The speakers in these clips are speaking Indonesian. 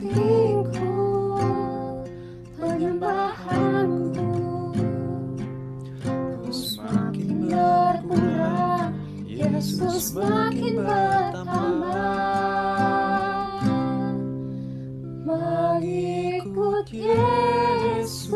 hatiku penyembahanku ku semakin berkurang Yesus semakin bertambah mengikut Yesus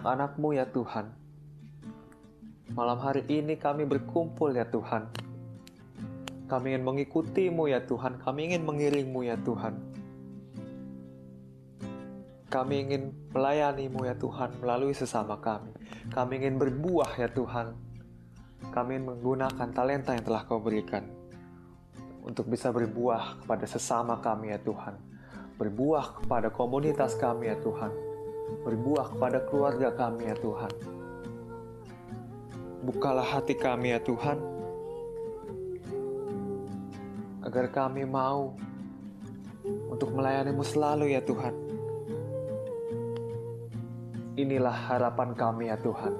anak-anakmu ya Tuhan. Malam hari ini kami berkumpul ya Tuhan. Kami ingin mengikutimu ya Tuhan, kami ingin mengiringmu ya Tuhan. Kami ingin melayanimu ya Tuhan melalui sesama kami. Kami ingin berbuah ya Tuhan. Kami ingin menggunakan talenta yang telah kau berikan untuk bisa berbuah kepada sesama kami ya Tuhan. Berbuah kepada komunitas kami ya Tuhan berbuah kepada keluarga kami ya Tuhan. Bukalah hati kami ya Tuhan, agar kami mau untuk melayanimu selalu ya Tuhan. Inilah harapan kami ya Tuhan,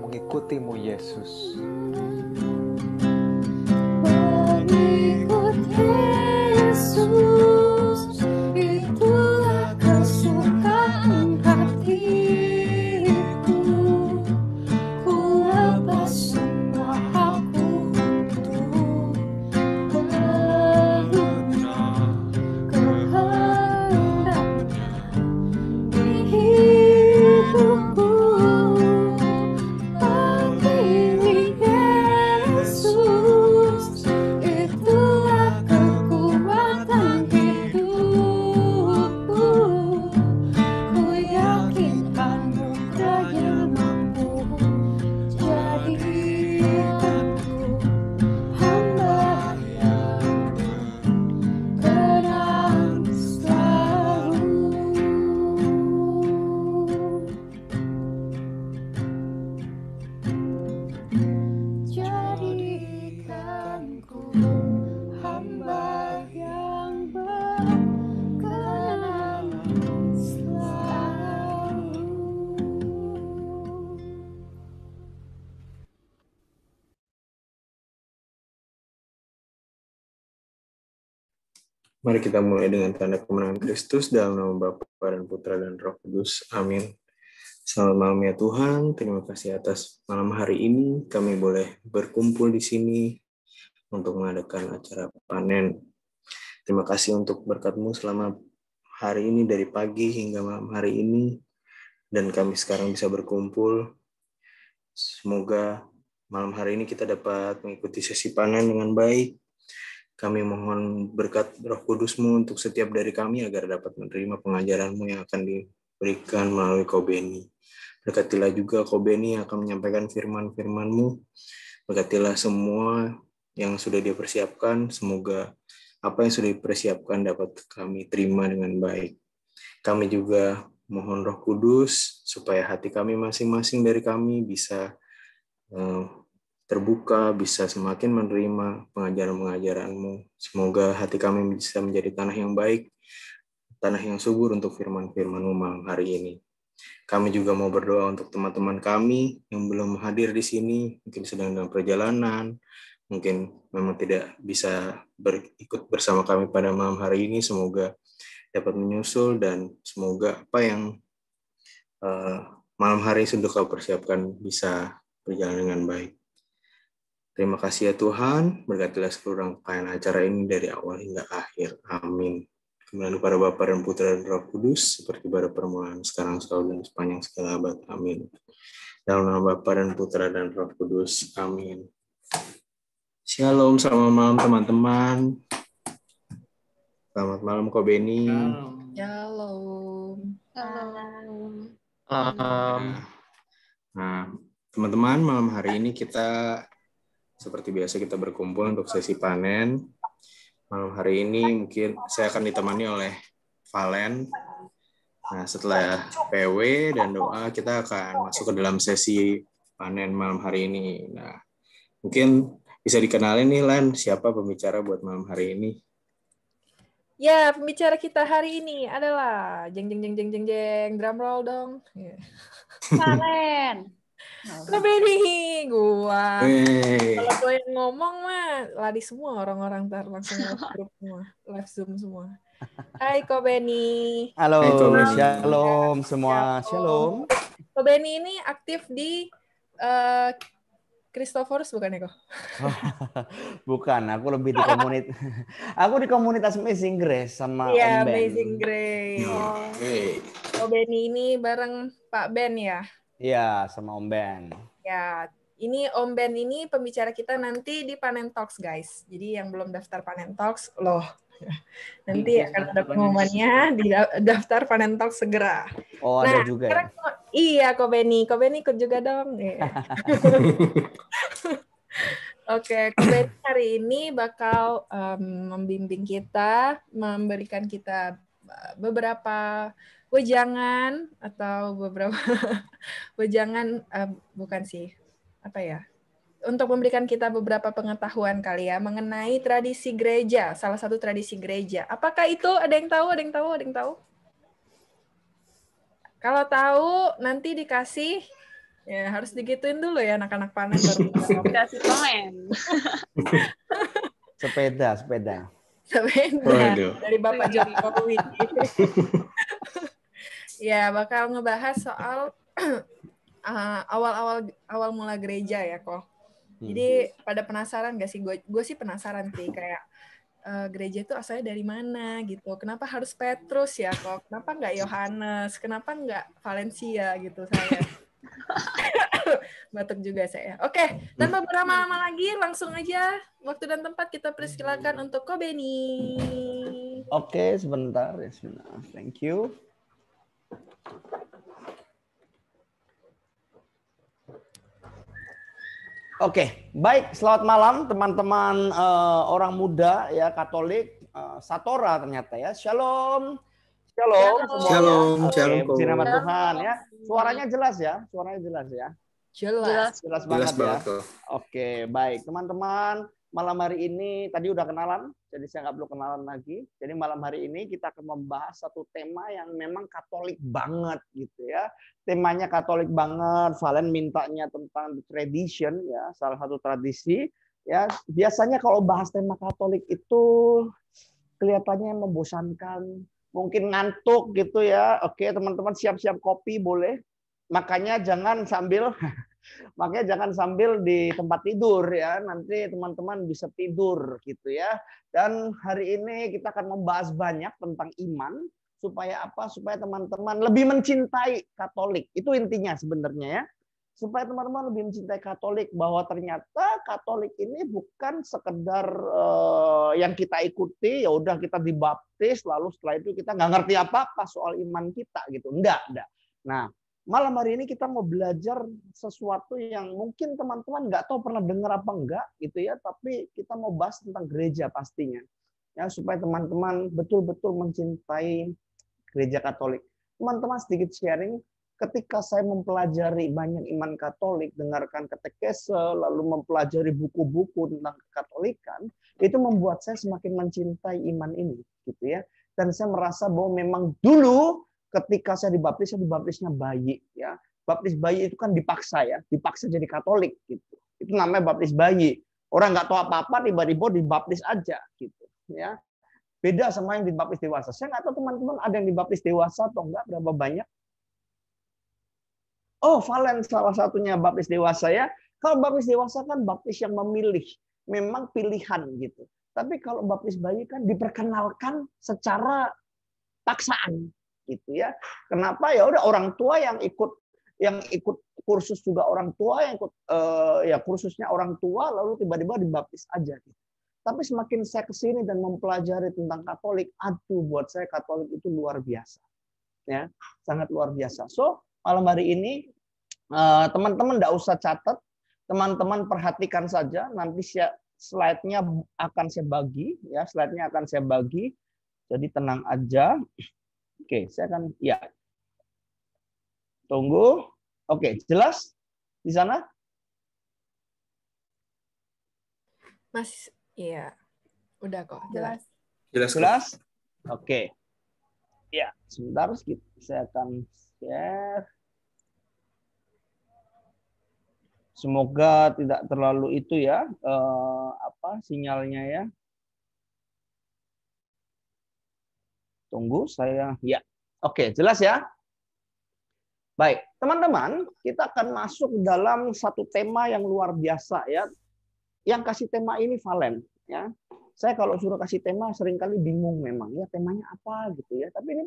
mengikutimu Yesus. Mengikutimu. Mari kita mulai dengan tanda kemenangan Kristus dalam nama Bapa dan Putra dan Roh Kudus. Amin. Selamat malam ya Tuhan, terima kasih atas malam hari ini kami boleh berkumpul di sini untuk mengadakan acara panen. Terima kasih untuk berkatmu selama hari ini dari pagi hingga malam hari ini dan kami sekarang bisa berkumpul. Semoga malam hari ini kita dapat mengikuti sesi panen dengan baik kami mohon berkat roh kudusmu untuk setiap dari kami agar dapat menerima pengajaranmu yang akan diberikan melalui Kobeni. Berkatilah juga Kobeni yang akan menyampaikan firman-firmanmu. Berkatilah semua yang sudah dia persiapkan. Semoga apa yang sudah dipersiapkan dapat kami terima dengan baik. Kami juga mohon roh kudus supaya hati kami masing-masing dari kami bisa eh, terbuka, bisa semakin menerima pengajaran-pengajaranmu. Semoga hati kami bisa menjadi tanah yang baik, tanah yang subur untuk firman-firmanmu malam hari ini. Kami juga mau berdoa untuk teman-teman kami yang belum hadir di sini, mungkin sedang dalam perjalanan, mungkin memang tidak bisa berikut bersama kami pada malam hari ini. Semoga dapat menyusul dan semoga apa yang uh, malam hari sudah kau persiapkan bisa berjalan dengan baik. Terima kasih ya Tuhan, berkatilah seluruh rangkaian acara ini dari awal hingga akhir. Amin. Kemudian kepada bapak dan Putra dan Roh Kudus, seperti pada permulaan, sekarang, selalu, dan sepanjang segala abad. Amin. Dalam nama Bapa dan Putra dan Roh Kudus. Amin. Shalom, selamat malam teman-teman. Selamat malam Ko Beni. Shalom. Shalom. Shalom. Nah, teman-teman, malam hari ini kita seperti biasa kita berkumpul untuk sesi panen. Malam hari ini mungkin saya akan ditemani oleh Valen. Nah, setelah PW dan doa, kita akan masuk ke dalam sesi panen malam hari ini. Nah, mungkin bisa dikenalin nih, Len siapa pembicara buat malam hari ini? Ya, pembicara kita hari ini adalah jeng jeng jeng jeng jeng jeng drum roll dong. Yeah. Valen. Ngebanding nah, gua. Kalau gue yang ngomong mah lari semua orang-orang ntar langsung live grup semua, live zoom semua. Hai Ko Benny. Halo, Halo. shalom semua. Shalom. Ko Benny ini aktif di uh, Christophorus bukan ya kok? bukan, aku lebih di komunitas. aku di komunitas Amazing Grace sama yeah, Om Ben. Amazing Grace. Oh. Hey. Ko Benny ini bareng Pak Ben ya? Iya, sama Om Ben. Ya, ini Om Ben ini pembicara kita nanti di Panen Talks guys. Jadi yang belum daftar Panen Talks loh nanti iya, akan ada iya, iya. pengumumannya di daftar Panen Talks segera. Oh nah, ada juga. Ya? Sekarang, ya? iya Ko Benny, Ko Benny ikut juga dong. Oke, okay, hari ini bakal um, membimbing kita, memberikan kita eh, beberapa wejangan atau beberapa wejangan uh, bukan sih apa ya untuk memberikan kita beberapa pengetahuan kali ya mengenai tradisi gereja salah satu tradisi gereja apakah itu ada yang tahu ada yang tahu ada yang tahu kalau tahu nanti dikasih ya harus digituin dulu ya anak-anak panas baru kasih komen sepeda sepeda sepeda dari bapak Jokowi Ya, bakal ngebahas soal uh, awal-awal awal mula gereja ya, kok. Hmm. Jadi hmm. pada penasaran gak sih? Gue sih penasaran sih kayak uh, gereja itu asalnya dari mana gitu. Kenapa harus Petrus ya kok? Kenapa nggak Yohanes? Kenapa nggak Valencia gitu saya? Batuk juga saya. Oke, tanpa berlama-lama lagi, langsung aja waktu dan tempat kita persilakan untuk Kobeni. Oke, okay, ya, sebentar. Thank you. Oke, baik. Selamat malam teman-teman uh, orang muda ya Katolik uh, Satora ternyata ya. Shalom. Shalom. Shalom. Shalom. Okay. Shalom. Tuhan ya. Suaranya jelas ya. Suaranya jelas ya. Jelas. Jelas, banget jelas banget ya. Oke, Oke, baik. Teman-teman malam hari ini tadi udah kenalan, jadi saya nggak perlu kenalan lagi. Jadi malam hari ini kita akan membahas satu tema yang memang Katolik banget gitu ya. Temanya Katolik banget. Valen mintanya tentang tradition ya, salah satu tradisi. Ya biasanya kalau bahas tema Katolik itu kelihatannya membosankan, mungkin ngantuk gitu ya. Oke teman-teman siap-siap kopi boleh. Makanya jangan sambil Makanya jangan sambil di tempat tidur ya. Nanti teman-teman bisa tidur gitu ya. Dan hari ini kita akan membahas banyak tentang iman supaya apa? Supaya teman-teman lebih mencintai Katolik. Itu intinya sebenarnya ya. Supaya teman-teman lebih mencintai Katolik bahwa ternyata Katolik ini bukan sekedar uh, yang kita ikuti ya udah kita dibaptis lalu setelah itu kita nggak ngerti apa-apa soal iman kita gitu. Enggak, enggak. Nah, malam hari ini kita mau belajar sesuatu yang mungkin teman-teman nggak tahu pernah dengar apa enggak gitu ya, tapi kita mau bahas tentang gereja pastinya. Ya, supaya teman-teman betul-betul mencintai gereja Katolik. Teman-teman sedikit sharing, ketika saya mempelajari banyak iman Katolik, dengarkan katekese, lalu mempelajari buku-buku tentang Katolikan, itu membuat saya semakin mencintai iman ini, gitu ya. Dan saya merasa bahwa memang dulu ketika saya dibaptis, saya dibaptisnya bayi. Ya, baptis bayi itu kan dipaksa ya, dipaksa jadi Katolik gitu. Itu namanya baptis bayi. Orang nggak tahu apa-apa, tiba-tiba dibaptis aja gitu. Ya, beda sama yang dibaptis dewasa. Saya nggak tahu teman-teman ada yang dibaptis dewasa atau enggak, berapa banyak. Oh, Valen salah satunya baptis dewasa ya. Kalau baptis dewasa kan baptis yang memilih, memang pilihan gitu. Tapi kalau baptis bayi kan diperkenalkan secara paksaan gitu ya. Kenapa ya udah orang tua yang ikut yang ikut kursus juga orang tua yang ikut uh, ya kursusnya orang tua lalu tiba-tiba dibaptis aja gitu. Tapi semakin saya kesini dan mempelajari tentang Katolik, aduh buat saya Katolik itu luar biasa, ya sangat luar biasa. So malam hari ini eh, teman-teman tidak -teman usah catat, teman-teman perhatikan saja. Nanti saya slide-nya akan saya bagi, ya slide-nya akan saya bagi. Jadi tenang aja. Oke, saya akan ya. Tunggu. Oke, jelas di sana? Mas, iya. Udah kok, jelas. Jelas. Jelas. Oke. Ya, sebentar saya akan share. Semoga tidak terlalu itu ya, eh, apa sinyalnya ya. Tunggu saya ya. Oke, jelas ya? Baik, teman-teman, kita akan masuk dalam satu tema yang luar biasa ya. Yang kasih tema ini Valen ya. Saya kalau suruh kasih tema seringkali bingung memang ya temanya apa gitu ya. Tapi ini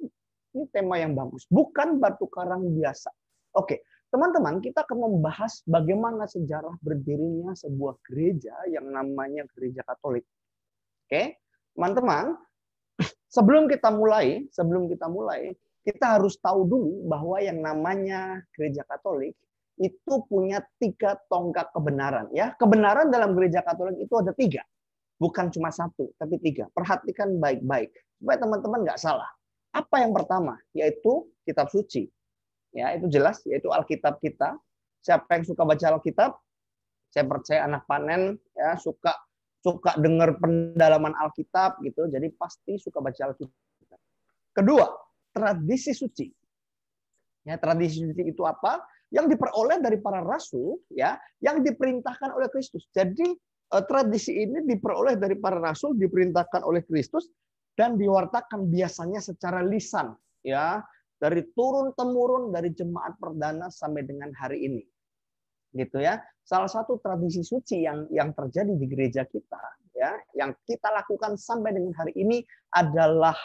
ini tema yang bagus, bukan batu karang biasa. Oke, teman-teman, kita akan membahas bagaimana sejarah berdirinya sebuah gereja yang namanya Gereja Katolik. Oke, teman-teman, sebelum kita mulai, sebelum kita mulai, kita harus tahu dulu bahwa yang namanya gereja Katolik itu punya tiga tonggak kebenaran ya kebenaran dalam gereja Katolik itu ada tiga bukan cuma satu tapi tiga perhatikan baik-baik supaya teman-teman nggak salah apa yang pertama yaitu kitab suci ya itu jelas yaitu Alkitab kita siapa yang suka baca Alkitab saya percaya anak panen ya suka suka dengar pendalaman Alkitab gitu, jadi pasti suka baca Alkitab. Kedua, tradisi suci. Ya, tradisi suci itu apa? Yang diperoleh dari para rasul, ya, yang diperintahkan oleh Kristus. Jadi e, tradisi ini diperoleh dari para rasul, diperintahkan oleh Kristus dan diwartakan biasanya secara lisan, ya, dari turun temurun dari jemaat perdana sampai dengan hari ini gitu ya. Salah satu tradisi suci yang yang terjadi di gereja kita ya, yang kita lakukan sampai dengan hari ini adalah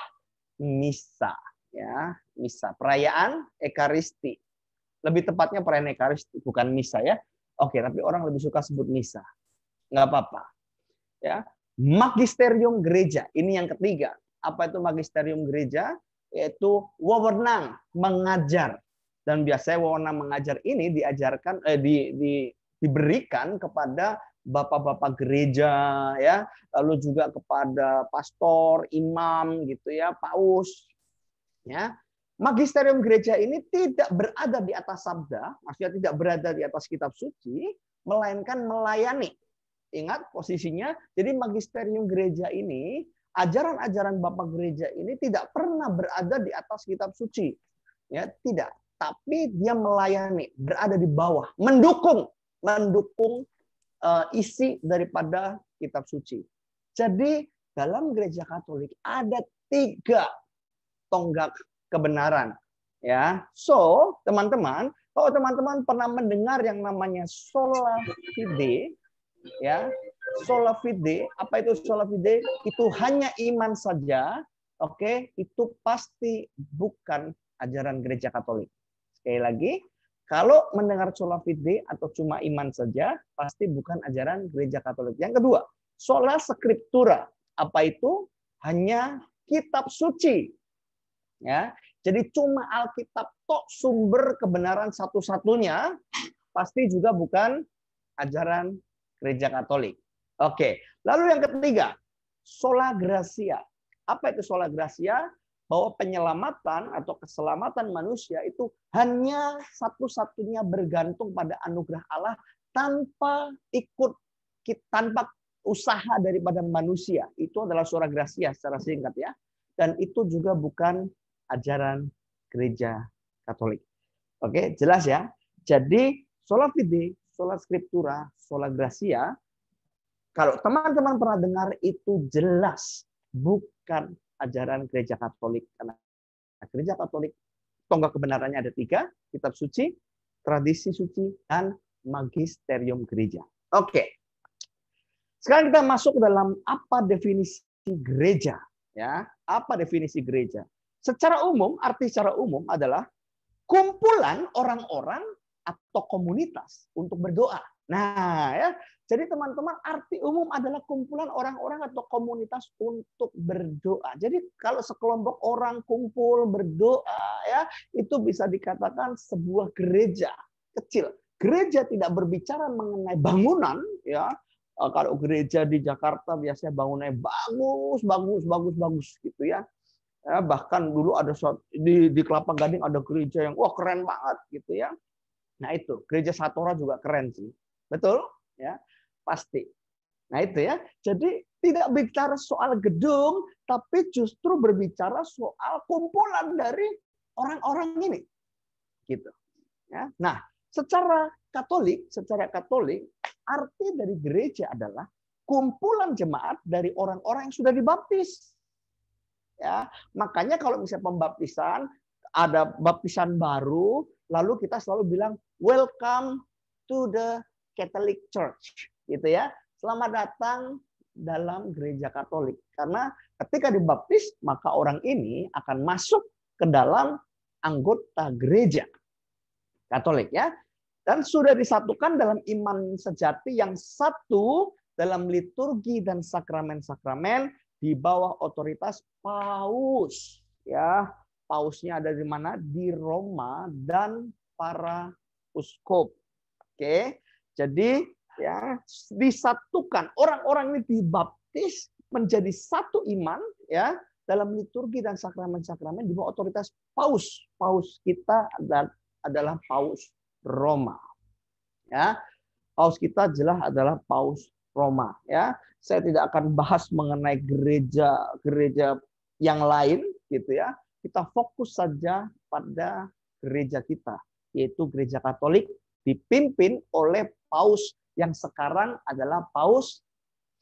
misa ya, misa perayaan ekaristi. Lebih tepatnya perayaan ekaristi bukan misa ya. Oke, tapi orang lebih suka sebut misa. Nggak apa-apa. Ya. Magisterium gereja, ini yang ketiga. Apa itu magisterium gereja? Yaitu wewenang mengajar dan biasanya wewenang mengajar ini diajarkan eh, di, di, diberikan kepada bapak-bapak gereja ya, lalu juga kepada pastor, imam gitu ya, paus ya. Magisterium gereja ini tidak berada di atas sabda, maksudnya tidak berada di atas kitab suci, melainkan melayani. Ingat posisinya, jadi magisterium gereja ini ajaran-ajaran Bapak Gereja ini tidak pernah berada di atas kitab suci. Ya, tidak tapi dia melayani, berada di bawah, mendukung, mendukung uh, isi daripada kitab suci. Jadi dalam gereja Katolik ada tiga tonggak kebenaran. Ya, so teman-teman, kalau teman-teman pernah mendengar yang namanya sola fide, ya, sola fide, apa itu sola fide? Itu hanya iman saja, oke? Okay? Itu pasti bukan ajaran gereja Katolik. Sekali lagi, kalau mendengar sholat fitri atau cuma iman saja, pasti bukan ajaran gereja Katolik. Yang kedua, sholat skriptura. Apa itu? Hanya kitab suci. Ya, jadi cuma Alkitab tok sumber kebenaran satu-satunya, pasti juga bukan ajaran gereja Katolik. Oke, lalu yang ketiga, sholat gracia. Apa itu sholat gracia? bahwa penyelamatan atau keselamatan manusia itu hanya satu-satunya bergantung pada anugerah Allah tanpa ikut tanpa usaha daripada manusia. Itu adalah suara gracia secara singkat ya. Dan itu juga bukan ajaran gereja Katolik. Oke, jelas ya. Jadi solat fide, solat scriptura, solat gracia kalau teman-teman pernah dengar itu jelas bukan ajaran gereja Katolik. Karena gereja Katolik tonggak kebenarannya ada tiga, kitab suci, tradisi suci, dan magisterium gereja. Oke. Sekarang kita masuk ke dalam apa definisi gereja, ya. Apa definisi gereja? Secara umum, arti secara umum adalah kumpulan orang-orang atau komunitas untuk berdoa. Nah, ya, jadi teman-teman, arti umum adalah kumpulan orang-orang atau komunitas untuk berdoa. Jadi kalau sekelompok orang kumpul berdoa ya, itu bisa dikatakan sebuah gereja kecil. Gereja tidak berbicara mengenai bangunan ya. Eh, kalau gereja di Jakarta biasanya bangunannya bagus, bagus, bagus, bagus gitu ya. ya bahkan dulu ada suatu, di, di Kelapa Gading ada gereja yang wah keren banget gitu ya. Nah itu gereja Satora juga keren sih, betul? ya pasti. Nah itu ya. Jadi tidak bicara soal gedung, tapi justru berbicara soal kumpulan dari orang-orang ini. Gitu. Ya. Nah, secara Katolik, secara Katolik, arti dari gereja adalah kumpulan jemaat dari orang-orang yang sudah dibaptis. Ya, makanya kalau misalnya pembaptisan ada baptisan baru, lalu kita selalu bilang welcome to the Catholic Church gitu ya. Selamat datang dalam gereja Katolik. Karena ketika dibaptis, maka orang ini akan masuk ke dalam anggota gereja Katolik ya. Dan sudah disatukan dalam iman sejati yang satu dalam liturgi dan sakramen-sakramen di bawah otoritas paus ya. Pausnya ada di mana? Di Roma dan para uskup. Oke. Jadi ya disatukan orang-orang ini dibaptis menjadi satu iman ya dalam liturgi dan sakramen-sakramen di bawah otoritas paus. Paus kita adalah paus Roma. Ya. Paus kita jelas adalah paus Roma, ya. Saya tidak akan bahas mengenai gereja-gereja yang lain gitu ya. Kita fokus saja pada gereja kita, yaitu gereja Katolik dipimpin oleh paus yang sekarang adalah Paus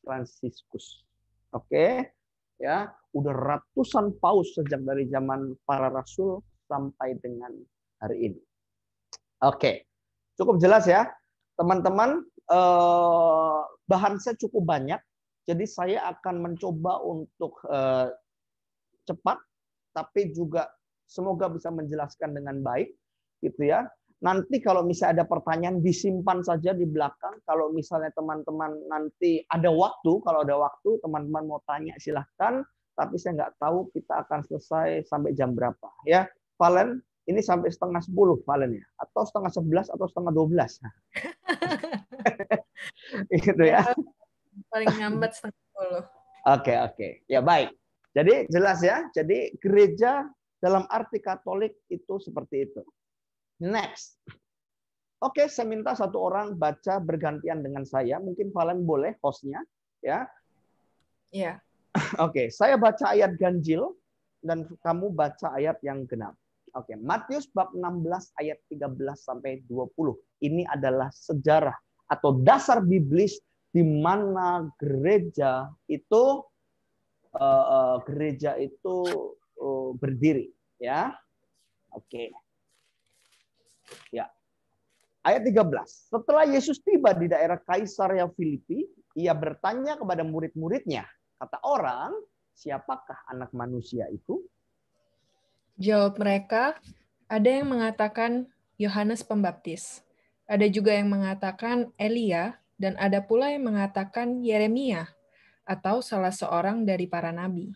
Fransiskus. Oke, okay? ya udah ratusan paus sejak dari zaman para rasul sampai dengan hari ini. Oke, okay. cukup jelas ya, teman-teman. Eh, bahan saya cukup banyak, jadi saya akan mencoba untuk eh, cepat, tapi juga semoga bisa menjelaskan dengan baik, gitu ya. Nanti kalau misalnya ada pertanyaan disimpan saja di belakang. Kalau misalnya teman-teman nanti ada waktu, kalau ada waktu teman-teman mau tanya silahkan. Tapi saya nggak tahu kita akan selesai sampai jam berapa ya. Valen, ini sampai setengah sepuluh Valen ya, atau setengah sebelas atau setengah dua belas. gitu ya. Iya, paling ngambat setengah sepuluh. Oke oke, ya baik. Jadi jelas ya. Jadi gereja dalam arti Katolik itu seperti itu. Next. Oke, saya minta satu orang baca bergantian dengan saya. Mungkin Valen boleh hostnya, ya. Iya. Yeah. Oke, saya baca ayat ganjil dan kamu baca ayat yang genap. Oke, Matius bab 16 ayat 13 sampai 20. Ini adalah sejarah atau dasar biblis di mana gereja itu uh, gereja itu uh, berdiri, ya. Oke. Ya. Ayat 13. Setelah Yesus tiba di daerah Kaisar yang Filipi, ia bertanya kepada murid-muridnya, kata orang, siapakah anak manusia itu? Jawab mereka, ada yang mengatakan Yohanes Pembaptis. Ada juga yang mengatakan Elia dan ada pula yang mengatakan Yeremia atau salah seorang dari para nabi.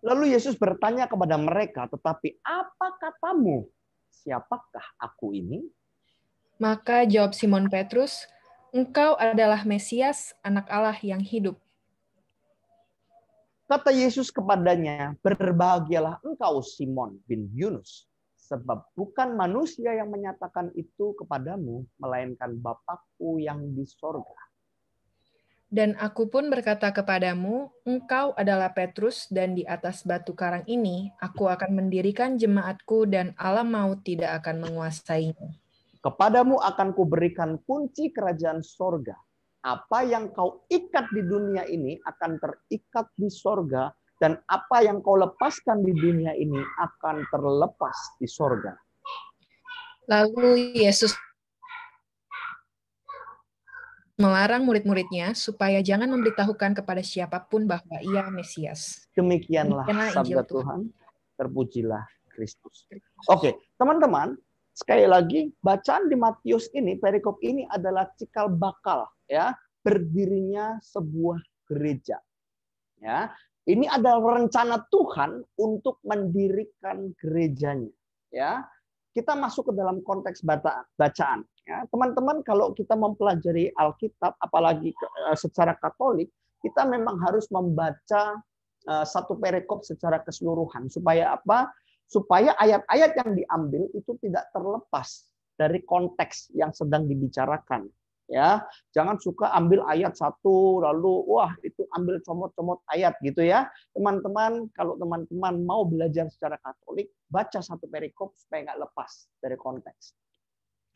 Lalu Yesus bertanya kepada mereka, "Tetapi apa katamu? siapakah aku ini? Maka jawab Simon Petrus, engkau adalah Mesias, anak Allah yang hidup. Kata Yesus kepadanya, berbahagialah engkau Simon bin Yunus, sebab bukan manusia yang menyatakan itu kepadamu, melainkan Bapakku yang di sorga. Dan aku pun berkata kepadamu, engkau adalah Petrus, dan di atas batu karang ini aku akan mendirikan jemaatku, dan alam maut tidak akan menguasainya. Kepadamu akan kuberikan kunci kerajaan sorga. Apa yang kau ikat di dunia ini akan terikat di sorga, dan apa yang kau lepaskan di dunia ini akan terlepas di sorga. Lalu Yesus melarang murid-muridnya supaya jangan memberitahukan kepada siapapun bahwa ia Mesias. Demikianlah, Demikianlah sabda Tuhan. Tuhan. Terpujilah Kristus. Oke, teman-teman, sekali lagi bacaan di Matius ini, perikop ini adalah cikal bakal ya berdirinya sebuah gereja. Ya, ini adalah rencana Tuhan untuk mendirikan gerejanya. Ya, kita masuk ke dalam konteks bacaan. Ya, teman-teman kalau kita mempelajari Alkitab, apalagi eh, secara Katolik, kita memang harus membaca eh, satu perikop secara keseluruhan supaya apa? Supaya ayat-ayat yang diambil itu tidak terlepas dari konteks yang sedang dibicarakan. Ya, jangan suka ambil ayat satu lalu wah itu ambil comot-comot ayat gitu ya. Teman-teman, kalau teman-teman mau belajar secara Katolik, baca satu perikop supaya nggak lepas dari konteks.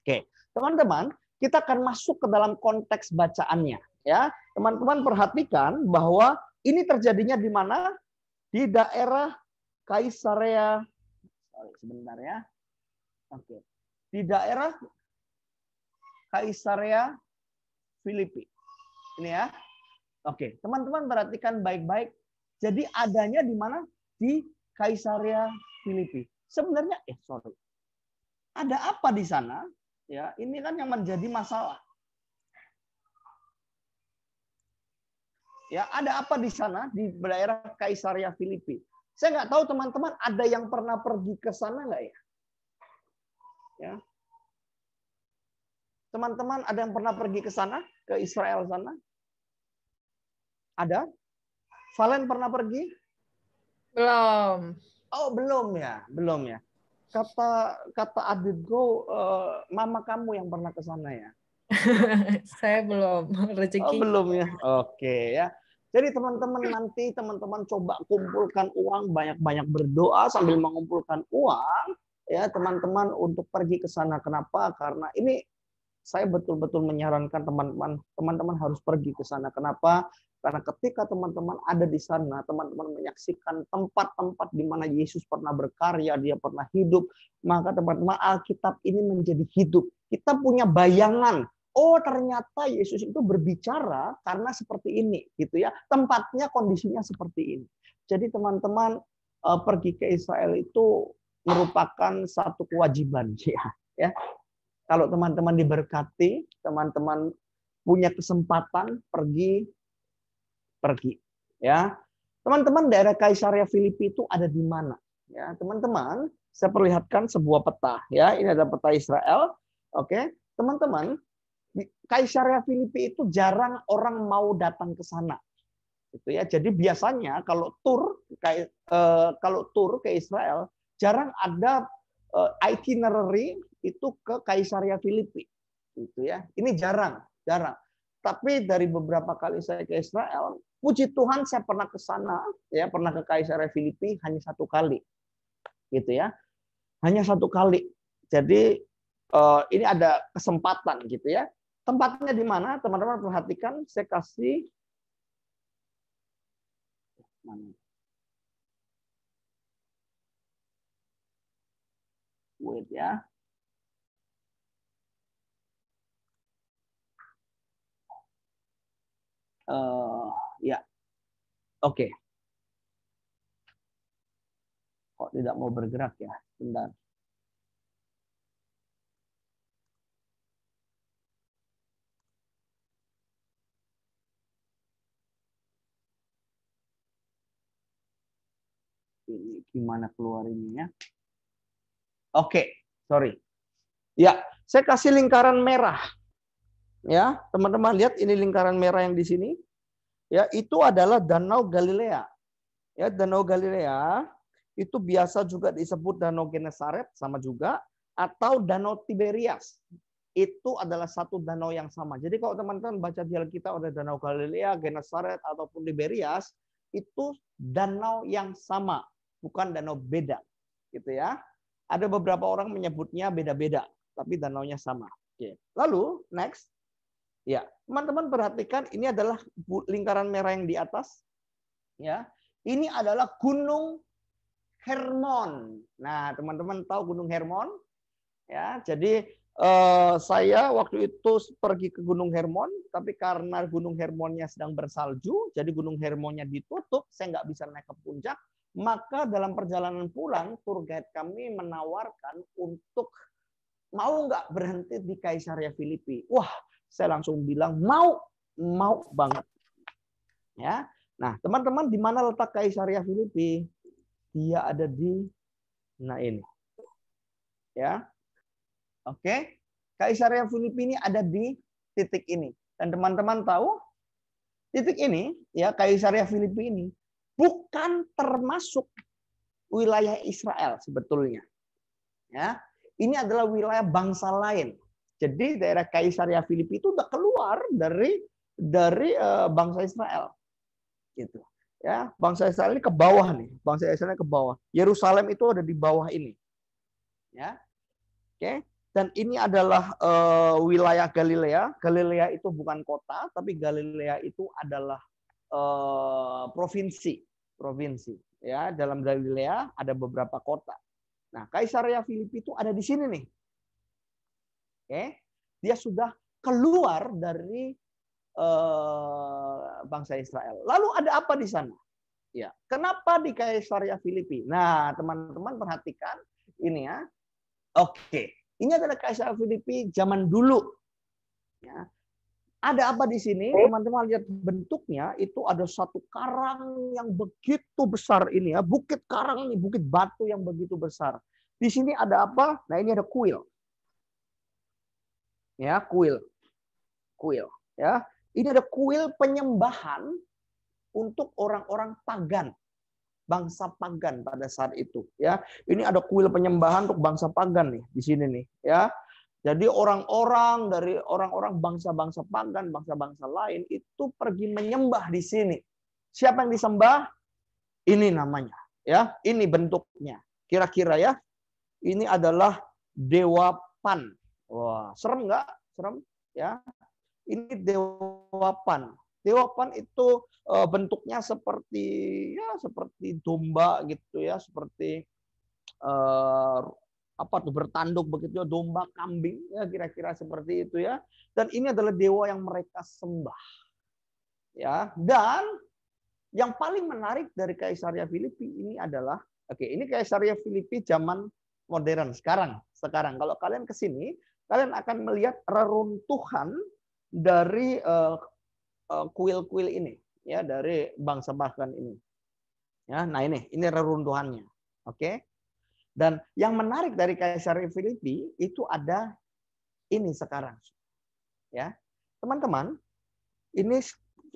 Oke, teman-teman, kita akan masuk ke dalam konteks bacaannya. Ya, teman-teman perhatikan bahwa ini terjadinya di mana? Di daerah Kaisarea. Sorry, sebentar ya. Oke, di daerah Kaisarea Filipi. Ini ya. Oke, teman-teman perhatikan baik-baik. Jadi adanya di mana? Di Kaisarea Filipi. Sebenarnya, eh sorry. Ada apa di sana? Ya, ini kan yang menjadi masalah. Ya, ada apa di sana di daerah Kaisaria Filipi? Saya nggak tahu teman-teman ada yang pernah pergi ke sana nggak ya? Ya. Teman-teman ada yang pernah pergi ke sana, ke Israel sana? Ada? Valen pernah pergi? Belum. Oh, belum ya, belum ya kata kata Go, uh, mama kamu yang pernah ke sana ya? Saya belum rezeki. Oh, belum ya. Oke okay, ya. Jadi teman-teman nanti teman-teman coba kumpulkan uang banyak-banyak berdoa sambil mengumpulkan uang ya teman-teman untuk pergi ke sana. Kenapa? Karena ini saya betul-betul menyarankan teman-teman teman-teman harus pergi ke sana. Kenapa? Karena ketika teman-teman ada di sana, teman-teman menyaksikan tempat-tempat di mana Yesus pernah berkarya, dia pernah hidup, maka teman-teman Alkitab ini menjadi hidup. Kita punya bayangan, oh ternyata Yesus itu berbicara karena seperti ini, gitu ya. Tempatnya kondisinya seperti ini. Jadi teman-teman eh, pergi ke Israel itu merupakan satu kewajiban, ya. ya. Kalau teman-teman diberkati, teman-teman punya kesempatan pergi pergi. Ya, teman-teman daerah Kaisaria Filipi itu ada di mana? Ya, teman-teman, saya perlihatkan sebuah peta. Ya, ini ada peta Israel. Oke, teman-teman, Kaisaria Filipi itu jarang orang mau datang ke sana. itu ya. Jadi biasanya kalau tur eh, kalau tur ke Israel jarang ada eh, itinerary itu ke Kaisaria Filipi. itu ya. Ini jarang, jarang. Tapi dari beberapa kali saya ke Israel, Puji Tuhan saya pernah ke sana, ya pernah ke Kaisar Filipi hanya satu kali, gitu ya, hanya satu kali. Jadi eh, ini ada kesempatan gitu ya. Tempatnya di mana? Teman-teman perhatikan, saya kasih Wait ya. Uh, ya. Oke. Okay. Kok tidak mau bergerak ya? Bentar. Ini gimana keluarinnya? Ya? Oke, okay. sorry. Ya, saya kasih lingkaran merah. Ya, teman-teman lihat ini lingkaran merah yang di sini ya itu adalah Danau Galilea. Ya, Danau Galilea itu biasa juga disebut Danau Genesaret sama juga atau Danau Tiberias. Itu adalah satu danau yang sama. Jadi kalau teman-teman baca di kita ada Danau Galilea, Genesaret ataupun Tiberias, itu danau yang sama, bukan danau beda. Gitu ya. Ada beberapa orang menyebutnya beda-beda, tapi danaunya sama. Oke. Lalu next. Ya. Teman-teman perhatikan ini adalah lingkaran merah yang di atas. Ya. Ini adalah Gunung Hermon. Nah, teman-teman tahu Gunung Hermon? Ya, jadi eh, saya waktu itu pergi ke Gunung Hermon, tapi karena Gunung Hermonnya sedang bersalju, jadi Gunung Hermonnya ditutup, saya nggak bisa naik ke puncak. Maka dalam perjalanan pulang, tour guide kami menawarkan untuk mau nggak berhenti di Kaisaria Filipi. Wah, saya langsung bilang mau, mau banget. Ya. Nah, teman-teman di mana letak Kaisaria Filipi? Dia ada di nah ini. Ya. Oke. Kaisaria Filipi ini ada di titik ini. Dan teman-teman tahu titik ini ya Kaisaria Filipi ini bukan termasuk wilayah Israel sebetulnya. Ya. Ini adalah wilayah bangsa lain jadi daerah Kaisaria Filipi itu udah keluar dari dari eh, bangsa Israel. Gitu. Ya, bangsa Israel ini ke bawah nih, bangsa Israel ke bawah. Yerusalem itu ada di bawah ini. Ya. Oke. Okay? Dan ini adalah uh, wilayah Galilea. Galilea itu bukan kota, tapi Galilea itu adalah uh, provinsi, provinsi. Ya, dalam Galilea ada beberapa kota. Nah, Kaisaria Filipi itu ada di sini nih, okay, dia sudah keluar dari uh, bangsa Israel. Lalu ada apa di sana? Ya, kenapa di Kaisaria Filipi? Nah, teman-teman perhatikan ini ya. Oke, ini adalah Kaisaria Filipi zaman dulu. Ya. Ada apa di sini? Eh? Teman-teman lihat bentuknya itu ada satu karang yang begitu besar ini ya, bukit karang ini, bukit batu yang begitu besar. Di sini ada apa? Nah, ini ada kuil ya kuil kuil ya ini ada kuil penyembahan untuk orang-orang pagan bangsa pagan pada saat itu ya ini ada kuil penyembahan untuk bangsa pagan nih di sini nih ya jadi orang-orang dari orang-orang bangsa-bangsa pagan bangsa-bangsa lain itu pergi menyembah di sini siapa yang disembah ini namanya ya ini bentuknya kira-kira ya ini adalah dewa pan Wah, serem nggak? Serem ya. Ini dewa Pan. Dewa Pan itu eh, bentuknya seperti ya seperti domba gitu ya, seperti eh, apa tuh bertanduk begitu ya, domba kambing ya kira-kira seperti itu ya dan ini adalah dewa yang mereka sembah ya dan yang paling menarik dari kaisaria Filipi ini adalah oke okay, ini kaisaria Filipi zaman modern sekarang sekarang kalau kalian ke sini kalian akan melihat reruntuhan dari eh, eh, kuil-kuil ini ya dari bangsa bahkan ini. Ya, nah ini ini reruntuhannya. Oke. Dan yang menarik dari Kaisar Filipi itu ada ini sekarang. Ya. Teman-teman, ini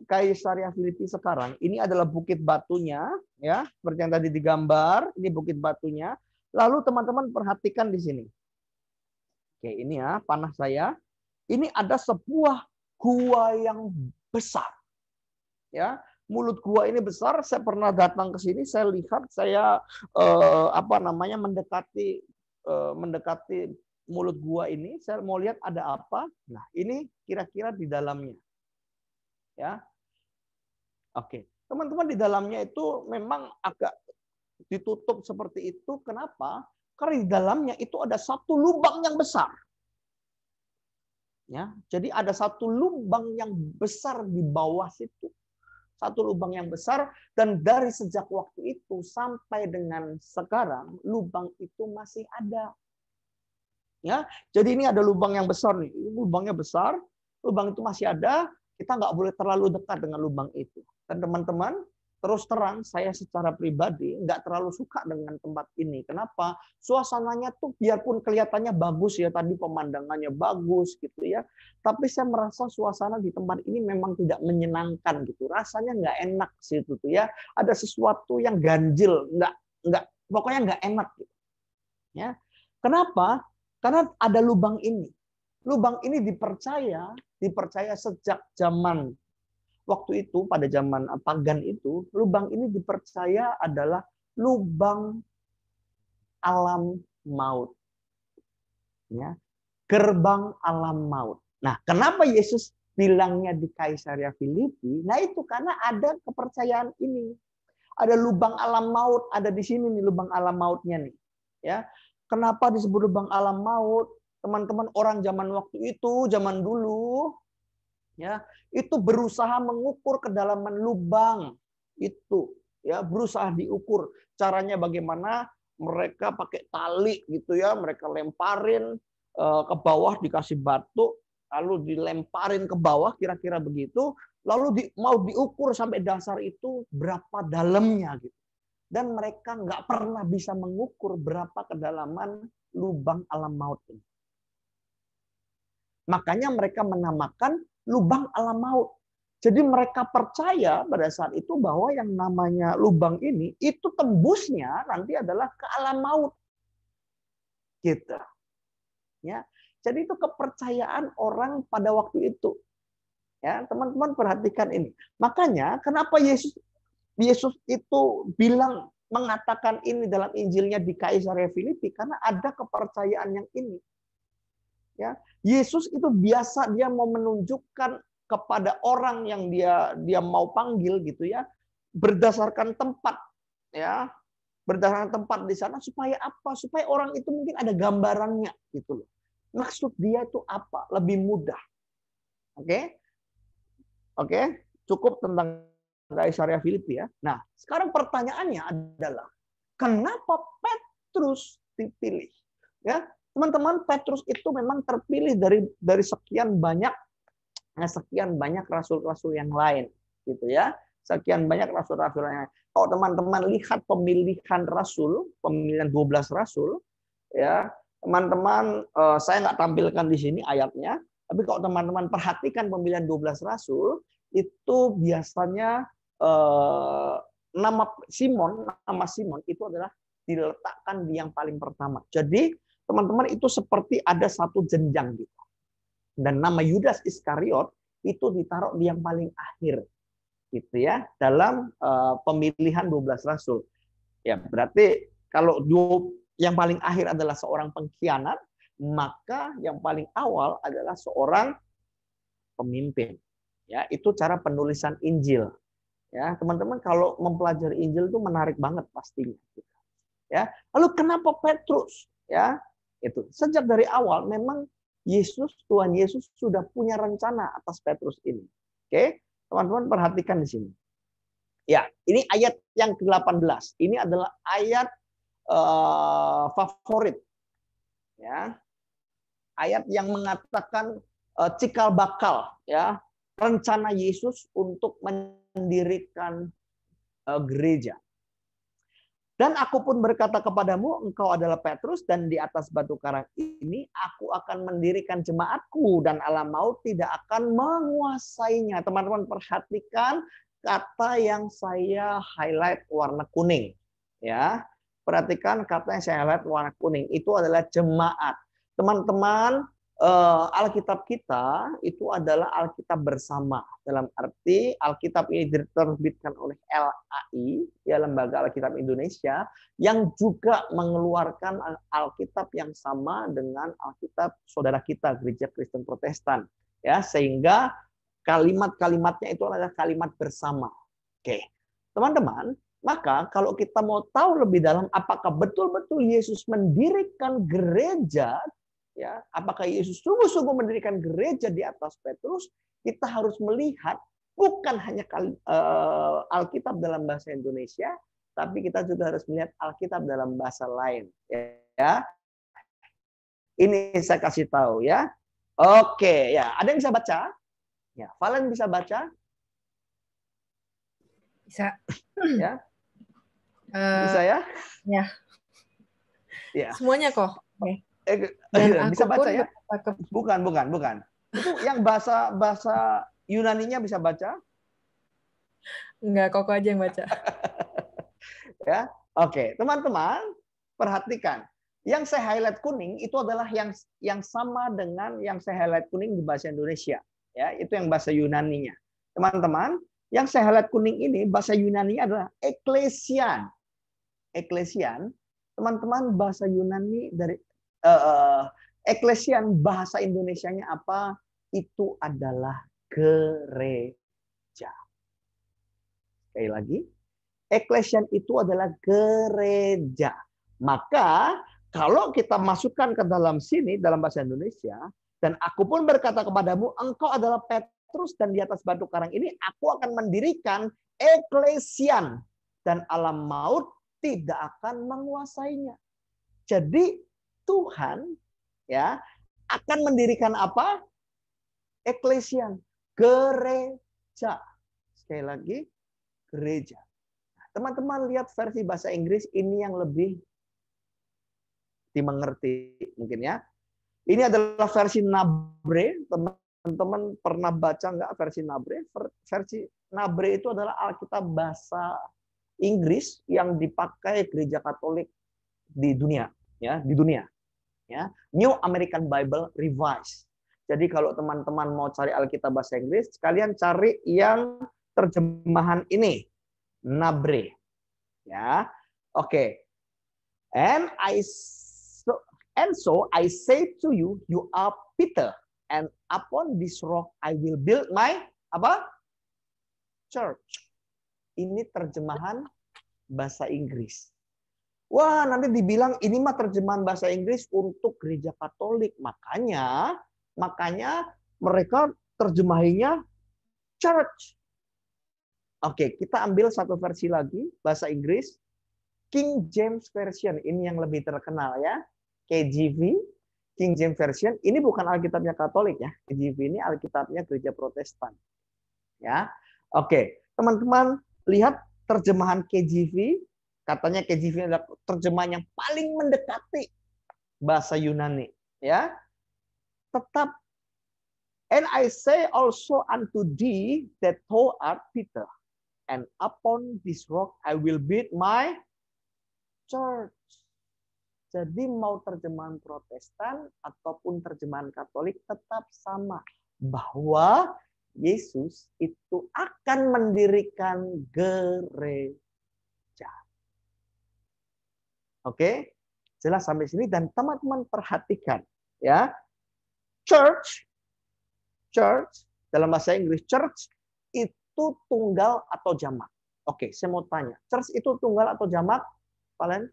kaisar Filipi sekarang ini adalah bukit batunya ya, seperti yang tadi digambar, ini bukit batunya. Lalu teman-teman perhatikan di sini. Oke, ini ya panah saya. Ini ada sebuah gua yang besar. Ya, mulut gua ini besar. Saya pernah datang ke sini, saya lihat, saya eh, apa namanya mendekati eh, mendekati mulut gua ini. Saya mau lihat ada apa. Nah, ini kira-kira di dalamnya. Ya, oke. Teman-teman di dalamnya itu memang agak ditutup seperti itu. Kenapa? Karena di dalamnya itu ada satu lubang yang besar. Ya, jadi ada satu lubang yang besar di bawah situ. Satu lubang yang besar dan dari sejak waktu itu sampai dengan sekarang lubang itu masih ada. Ya, jadi ini ada lubang yang besar nih. Lubangnya besar, lubang itu masih ada. Kita nggak boleh terlalu dekat dengan lubang itu. Dan teman-teman, terus terang saya secara pribadi nggak terlalu suka dengan tempat ini. Kenapa? Suasananya tuh biarpun kelihatannya bagus ya tadi pemandangannya bagus gitu ya, tapi saya merasa suasana di tempat ini memang tidak menyenangkan gitu. Rasanya nggak enak sih itu tuh ya. Ada sesuatu yang ganjil, nggak nggak pokoknya nggak enak gitu. Ya. Kenapa? Karena ada lubang ini. Lubang ini dipercaya dipercaya sejak zaman waktu itu pada zaman eh, pagan itu lubang ini dipercaya adalah lubang alam maut. Ya, gerbang alam maut. Nah, kenapa Yesus bilangnya di Kaisaria Filipi? Nah, itu karena ada kepercayaan ini. Ada lubang alam maut, ada di sini nih lubang alam mautnya nih. Ya. Kenapa disebut lubang alam maut? Teman-teman orang zaman waktu itu, zaman dulu, ya itu berusaha mengukur kedalaman lubang itu ya berusaha diukur caranya bagaimana mereka pakai tali gitu ya mereka lemparin eh, ke bawah dikasih batu lalu dilemparin ke bawah kira-kira begitu lalu di, mau diukur sampai dasar itu berapa dalamnya gitu dan mereka nggak pernah bisa mengukur berapa kedalaman lubang alam maut ini makanya mereka menamakan lubang alam maut. Jadi mereka percaya pada saat itu bahwa yang namanya lubang ini itu tembusnya nanti adalah ke alam maut. Gitu. Ya. Jadi itu kepercayaan orang pada waktu itu. Ya, teman-teman perhatikan ini. Makanya kenapa Yesus Yesus itu bilang mengatakan ini dalam Injilnya di Kaisarea Filipi karena ada kepercayaan yang ini. Ya, Yesus itu biasa dia mau menunjukkan kepada orang yang dia dia mau panggil gitu ya berdasarkan tempat ya berdasarkan tempat di sana supaya apa supaya orang itu mungkin ada gambarannya gitu loh maksud dia itu apa lebih mudah oke okay? oke okay? cukup tentang dari syariah Filipi ya nah sekarang pertanyaannya adalah kenapa Petrus dipilih ya Teman-teman, Petrus itu memang terpilih dari dari sekian banyak eh, sekian banyak rasul-rasul yang lain, gitu ya. Sekian banyak rasul-rasul yang lain. Kalau teman-teman lihat pemilihan rasul, pemilihan 12 rasul, ya, teman-teman eh, saya nggak tampilkan di sini ayatnya, tapi kalau teman-teman perhatikan pemilihan 12 rasul, itu biasanya eh, nama Simon, nama Simon itu adalah diletakkan di yang paling pertama. Jadi Teman-teman itu seperti ada satu jenjang gitu Dan nama Yudas Iskariot itu ditaruh di yang paling akhir gitu ya dalam uh, pemilihan 12 rasul. Ya, berarti kalau dua yang paling akhir adalah seorang pengkhianat, maka yang paling awal adalah seorang pemimpin. Ya, itu cara penulisan Injil. Ya, teman-teman kalau mempelajari Injil itu menarik banget pastinya. Ya, lalu kenapa Petrus? Ya, itu sejak dari awal memang Yesus Tuhan Yesus sudah punya rencana atas Petrus ini. Oke, teman-teman perhatikan di sini. Ya, ini ayat yang ke-18. Ini adalah ayat uh, favorit. Ya. Ayat yang mengatakan uh, cikal bakal ya, rencana Yesus untuk mendirikan uh, gereja. Dan aku pun berkata kepadamu, engkau adalah Petrus, dan di atas batu karang ini aku akan mendirikan jemaatku, dan alam maut tidak akan menguasainya. Teman-teman perhatikan kata yang saya highlight warna kuning. ya Perhatikan kata yang saya highlight warna kuning. Itu adalah jemaat. Teman-teman, uh, Alkitab kita itu adalah Alkitab bersama. Dalam arti Alkitab ini diterbitkan oleh LAI, ya Lembaga Alkitab Indonesia, yang juga mengeluarkan Alkitab yang sama dengan Alkitab saudara kita Gereja Kristen Protestan. Ya, sehingga kalimat-kalimatnya itu adalah kalimat bersama. Oke. Teman-teman, maka kalau kita mau tahu lebih dalam apakah betul-betul Yesus mendirikan gereja ya apakah Yesus sungguh-sungguh mendirikan gereja di atas Petrus kita harus melihat bukan hanya eh, Alkitab dalam bahasa Indonesia tapi kita juga harus melihat Alkitab dalam bahasa lain ya ini saya kasih tahu ya oke ya ada yang bisa baca ya Valen bisa baca bisa ya eh, bisa ya? ya ya semuanya kok okay eh, iya, bisa baca ya? Ke... Bukan, bukan, bukan. Itu yang bahasa bahasa Yunani-nya bisa baca? Enggak, Koko aja yang baca. ya, oke. Okay. Teman-teman, perhatikan. Yang saya highlight kuning itu adalah yang yang sama dengan yang saya highlight kuning di bahasa Indonesia. Ya, itu yang bahasa Yunani-nya Teman-teman, yang saya highlight kuning ini bahasa Yunani adalah eklesian. Eklesian, teman-teman bahasa Yunani dari uh, eklesian bahasa Indonesianya apa? Itu adalah gereja. Sekali lagi, eklesian itu adalah gereja. Maka kalau kita masukkan ke dalam sini dalam bahasa Indonesia dan aku pun berkata kepadamu engkau adalah Petrus dan di atas batu karang ini aku akan mendirikan eklesian dan alam maut tidak akan menguasainya. Jadi Tuhan ya akan mendirikan apa? Eklesia, gereja. Sekali lagi, gereja. Teman-teman lihat versi bahasa Inggris ini yang lebih dimengerti mungkin ya. Ini adalah versi Nabre. Teman-teman pernah baca nggak versi Nabre? Versi Nabre itu adalah Alkitab bahasa Inggris yang dipakai gereja Katolik di dunia, ya di dunia ya New American Bible Revised. Jadi kalau teman-teman mau cari Alkitab bahasa Inggris, kalian cari yang terjemahan ini, Nabre. Ya. Oke. Okay. And I so, and so I say to you, you are Peter, and upon this rock I will build my apa? Church. Ini terjemahan bahasa Inggris. Wah, nanti dibilang ini mah terjemahan bahasa Inggris untuk gereja Katolik. Makanya, makanya mereka terjemahinya church. Oke, kita ambil satu versi lagi bahasa Inggris King James Version. Ini yang lebih terkenal ya. KJV, King James Version. Ini bukan Alkitabnya Katolik ya. KJV ini Alkitabnya Gereja Protestan. Ya. Oke, teman-teman lihat terjemahan KJV Katanya KJV adalah terjemahan yang paling mendekati bahasa Yunani, ya. Tetap And I say also unto thee that thou art Peter, and upon this rock I will build my church. Jadi mau terjemahan Protestan ataupun terjemahan Katolik tetap sama bahwa Yesus itu akan mendirikan gereja. Oke? Jelas sampai sini dan teman-teman perhatikan ya. Church church dalam bahasa Inggris church itu tunggal atau jamak. Oke, saya mau tanya. Church itu tunggal atau jamak? Valen?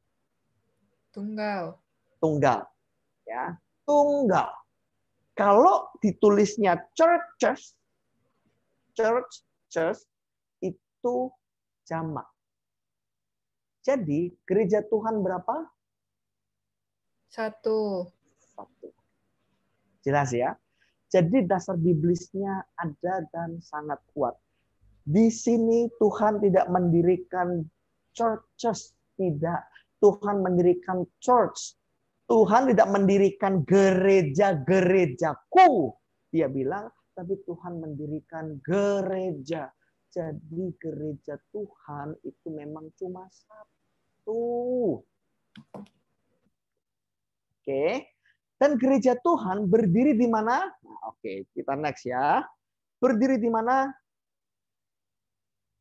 Tunggal. Tunggal. Ya, tunggal. Kalau ditulisnya churches, church, church itu jamak. Jadi gereja Tuhan berapa? Satu. Satu. Jelas ya? Jadi dasar biblisnya ada dan sangat kuat. Di sini Tuhan tidak mendirikan churches, tidak. Tuhan mendirikan church. Tuhan tidak mendirikan gereja-gerejaku. Dia bilang, tapi Tuhan mendirikan gereja. Jadi gereja Tuhan itu memang cuma satu satu. Oke. Dan gereja Tuhan berdiri di mana? Nah, oke, kita next ya. Berdiri di mana?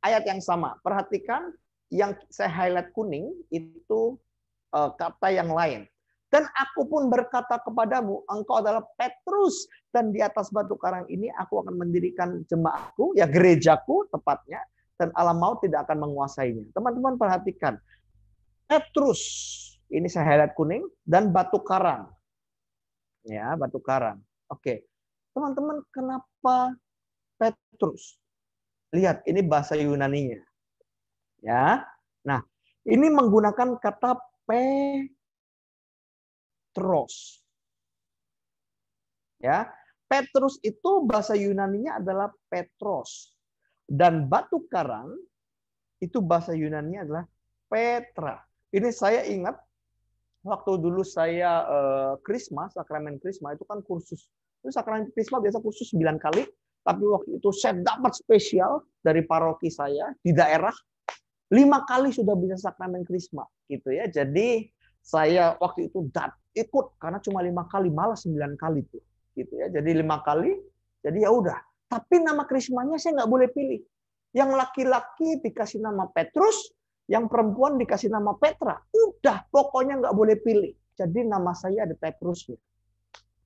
Ayat yang sama. Perhatikan yang saya highlight kuning itu eh, kata yang lain. Dan aku pun berkata kepadamu, engkau adalah Petrus, dan di atas batu karang ini aku akan mendirikan jemaahku, ya gerejaku tepatnya, dan alam maut tidak akan menguasainya. Teman-teman perhatikan, Petrus, ini saya highlight kuning, dan batu karang. Ya, batu karang. Oke. Teman-teman, kenapa Petrus? Lihat, ini bahasa Yunani-nya, Ya. Nah, ini menggunakan kata Petros. Ya, Petrus itu bahasa Yunani-nya adalah Petros dan batu karang itu bahasa Yunani-nya adalah Petra. Ini saya ingat waktu dulu saya eh, krisma, sakramen krisma itu kan kursus. Itu sakramen krisma biasa kursus 9 kali, tapi waktu itu saya dapat spesial dari paroki saya di daerah lima kali sudah bisa sakramen krisma gitu ya. Jadi saya waktu itu dat ikut karena cuma lima kali malah sembilan kali tuh gitu ya. Jadi lima kali jadi ya udah. Tapi nama krismanya saya nggak boleh pilih. Yang laki-laki dikasih nama Petrus, yang perempuan dikasih nama Petra. Udah, pokoknya nggak boleh pilih. Jadi nama saya ada Petrus, gitu.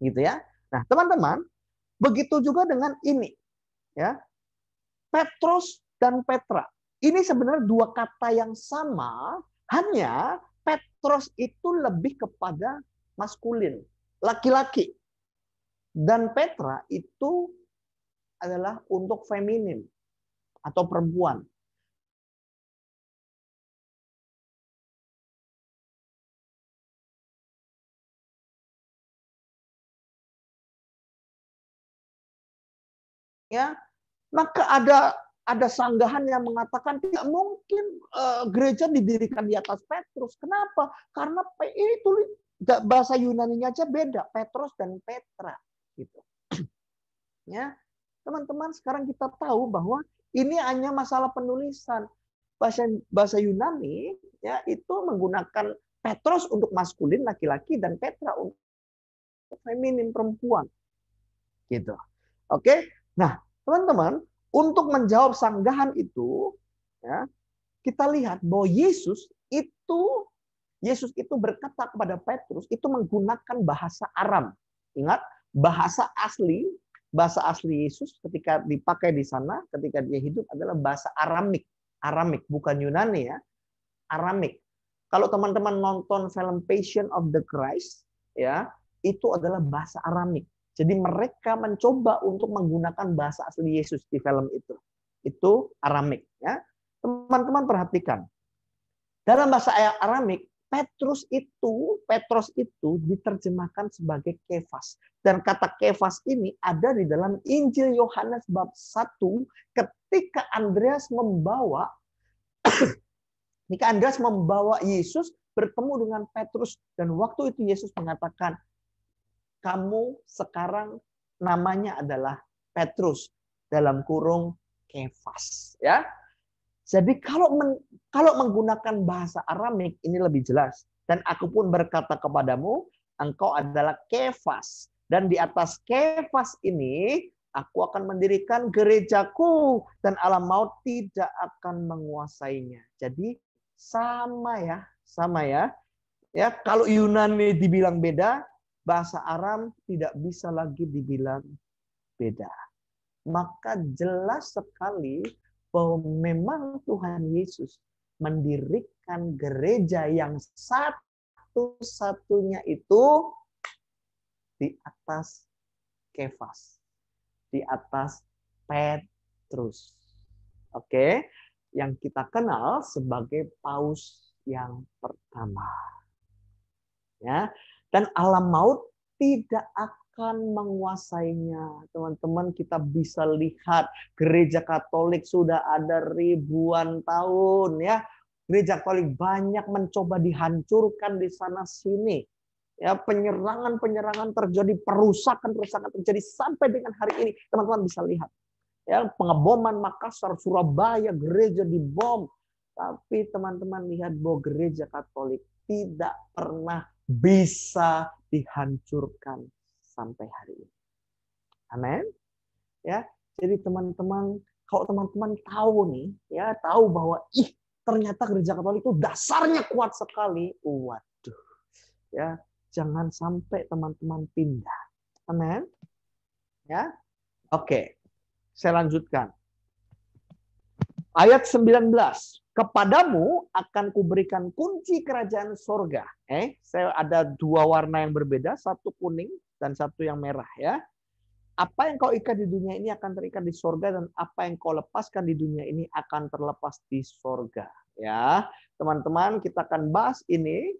gitu ya. Nah, teman-teman, begitu juga dengan ini. Ya. Petrus dan Petra. Ini sebenarnya dua kata yang sama, hanya Petrus itu lebih kepada maskulin, laki-laki. Dan Petra itu adalah untuk feminin atau perempuan. ya maka ada ada sanggahan yang mengatakan tidak mungkin uh, gereja didirikan di atas Petrus. Kenapa? Karena ini tulis bahasa Yunani-nya aja beda, Petrus dan Petra gitu. ya. Teman-teman, sekarang kita tahu bahwa ini hanya masalah penulisan. Bahasa bahasa Yunani ya itu menggunakan Petrus untuk maskulin laki-laki dan Petra untuk feminin perempuan. Gitu. Oke, Nah, teman-teman, untuk menjawab sanggahan itu, ya, kita lihat bahwa Yesus itu Yesus itu berkata kepada Petrus itu menggunakan bahasa Aram. Ingat, bahasa asli bahasa asli Yesus ketika dipakai di sana, ketika dia hidup adalah bahasa Aramik. Aramik, bukan Yunani ya. Aramik. Kalau teman-teman nonton film Passion of the Christ, ya, itu adalah bahasa Aramik. Jadi mereka mencoba untuk menggunakan bahasa asli Yesus di film itu. Itu Aramik. Ya. Teman-teman perhatikan. Dalam bahasa Aramik, Petrus itu, Petrus itu diterjemahkan sebagai Kefas. Dan kata Kefas ini ada di dalam Injil Yohanes bab 1 ketika Andreas membawa ketika Andreas membawa Yesus bertemu dengan Petrus dan waktu itu Yesus mengatakan kamu sekarang namanya adalah Petrus dalam kurung Kefas ya. Jadi kalau men, kalau menggunakan bahasa Aramik ini lebih jelas dan aku pun berkata kepadamu engkau adalah Kefas dan di atas Kefas ini aku akan mendirikan gerejaku dan alam maut tidak akan menguasainya. Jadi sama ya, sama ya. Ya, kalau Yunani dibilang beda, bahasa Aram tidak bisa lagi dibilang beda. Maka jelas sekali bahwa memang Tuhan Yesus mendirikan gereja yang satu-satunya itu di atas Kefas, di atas Petrus. Oke, yang kita kenal sebagai paus yang pertama. Ya, dan alam maut tidak akan menguasainya. Teman-teman, kita bisa lihat gereja Katolik sudah ada ribuan tahun ya. Gereja Katolik banyak mencoba dihancurkan di sana sini. Ya, penyerangan-penyerangan terjadi, perusakan-perusakan terjadi sampai dengan hari ini. Teman-teman bisa lihat. Ya, pengeboman Makassar, Surabaya, gereja dibom, tapi teman-teman lihat bahwa gereja Katolik tidak pernah bisa dihancurkan sampai hari ini. Amin. Ya, jadi teman-teman, kalau teman-teman tahu nih, ya tahu bahwa ih ternyata gereja Katolik itu dasarnya kuat sekali. Waduh. Ya, jangan sampai teman-teman pindah. Amin. Ya. Oke. Saya lanjutkan. Ayat 19. Kepadamu akan kuberikan kunci kerajaan sorga. Eh, saya ada dua warna yang berbeda, satu kuning dan satu yang merah ya. Apa yang kau ikat di dunia ini akan terikat di sorga dan apa yang kau lepaskan di dunia ini akan terlepas di sorga. Ya, teman-teman kita akan bahas ini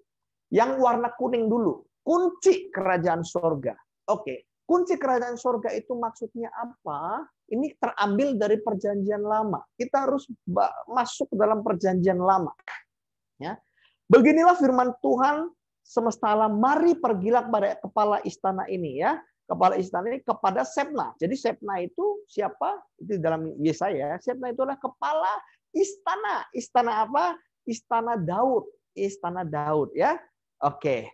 yang warna kuning dulu, kunci kerajaan sorga. Oke, kunci kerajaan surga itu maksudnya apa? Ini terambil dari perjanjian lama. Kita harus masuk dalam perjanjian lama. Ya. Beginilah firman Tuhan semesta alam, mari pergilah kepada kepala istana ini ya. Kepala istana ini kepada Sepna. Jadi Sepna itu siapa? Itu dalam Yesaya. Sepna itu adalah kepala istana. Istana apa? Istana Daud. Istana Daud ya. Oke.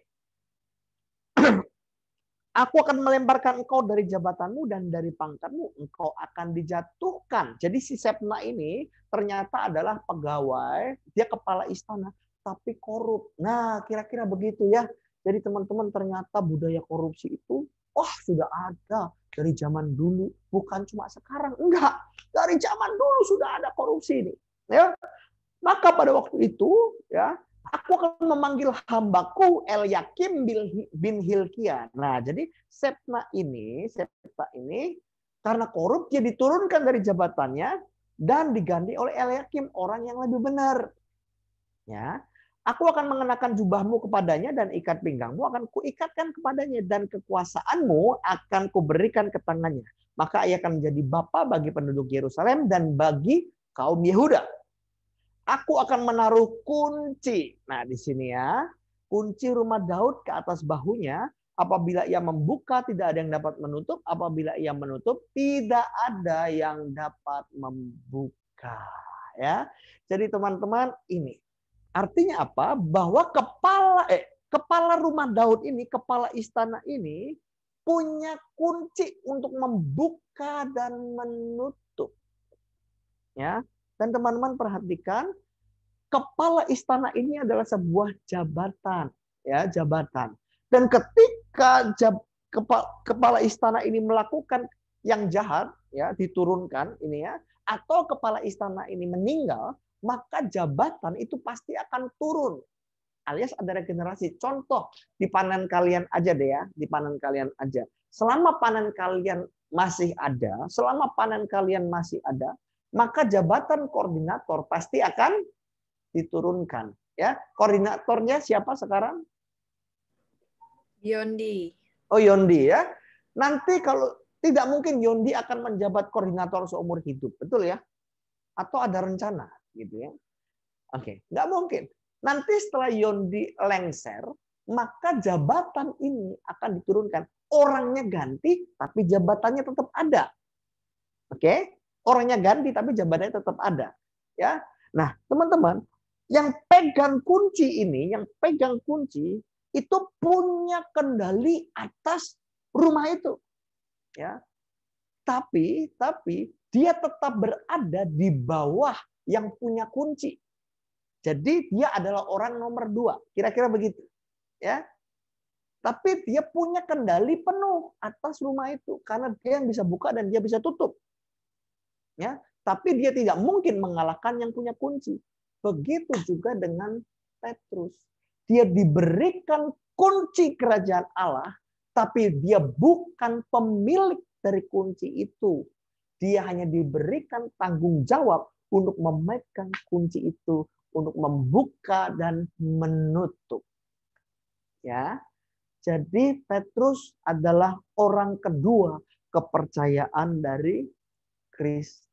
Aku akan melemparkan engkau dari jabatanmu dan dari pangkatmu engkau akan dijatuhkan. Jadi si Sepna ini ternyata adalah pegawai, dia kepala istana tapi korup. Nah, kira-kira begitu ya. Jadi teman-teman ternyata budaya korupsi itu oh sudah ada dari zaman dulu, bukan cuma sekarang. Enggak, dari zaman dulu sudah ada korupsi ini. Ya. Maka pada waktu itu ya Aku akan memanggil hambaku El Yakim bin Hilkia. Nah, jadi Septa ini, Septa ini karena korup dia diturunkan dari jabatannya dan diganti oleh El Yakim orang yang lebih benar. Ya, Aku akan mengenakan jubahmu kepadanya dan ikat pinggangmu akan kuikatkan kepadanya dan kekuasaanmu akan kuberikan ke tangannya. Maka ia akan menjadi bapa bagi penduduk Yerusalem dan bagi kaum Yehuda. Aku akan menaruh kunci. Nah, di sini ya. Kunci rumah Daud ke atas bahunya. Apabila ia membuka, tidak ada yang dapat menutup. Apabila ia menutup, tidak ada yang dapat membuka. Ya, Jadi teman-teman, ini. Artinya apa? Bahwa kepala eh kepala rumah Daud ini, kepala istana ini punya kunci untuk membuka dan menutup. Ya. Dan teman-teman perhatikan, kepala istana ini adalah sebuah jabatan, ya jabatan. Dan ketika jab, kepala, kepala istana ini melakukan yang jahat, ya diturunkan ini ya, atau kepala istana ini meninggal, maka jabatan itu pasti akan turun alias ada regenerasi. Contoh di panen kalian aja deh ya, di panen kalian aja. Selama panen kalian masih ada, selama panen kalian masih ada, maka jabatan koordinator pasti akan diturunkan. Ya, koordinatornya siapa sekarang? Yondi. Oh Yondi ya. Nanti kalau tidak mungkin Yondi akan menjabat koordinator seumur hidup, betul ya? Atau ada rencana gitu ya? Oke, nggak mungkin. Nanti setelah Yondi lengser, maka jabatan ini akan diturunkan. Orangnya ganti, tapi jabatannya tetap ada. Oke, Orangnya ganti tapi jabatannya tetap ada. Ya. Nah, teman-teman, yang pegang kunci ini, yang pegang kunci itu punya kendali atas rumah itu. Ya. Tapi tapi dia tetap berada di bawah yang punya kunci. Jadi dia adalah orang nomor dua. Kira-kira begitu. Ya, tapi dia punya kendali penuh atas rumah itu karena dia yang bisa buka dan dia bisa tutup ya, tapi dia tidak mungkin mengalahkan yang punya kunci. Begitu juga dengan Petrus. Dia diberikan kunci kerajaan Allah, tapi dia bukan pemilik dari kunci itu. Dia hanya diberikan tanggung jawab untuk memegang kunci itu, untuk membuka dan menutup. Ya. Jadi Petrus adalah orang kedua kepercayaan dari Kristus.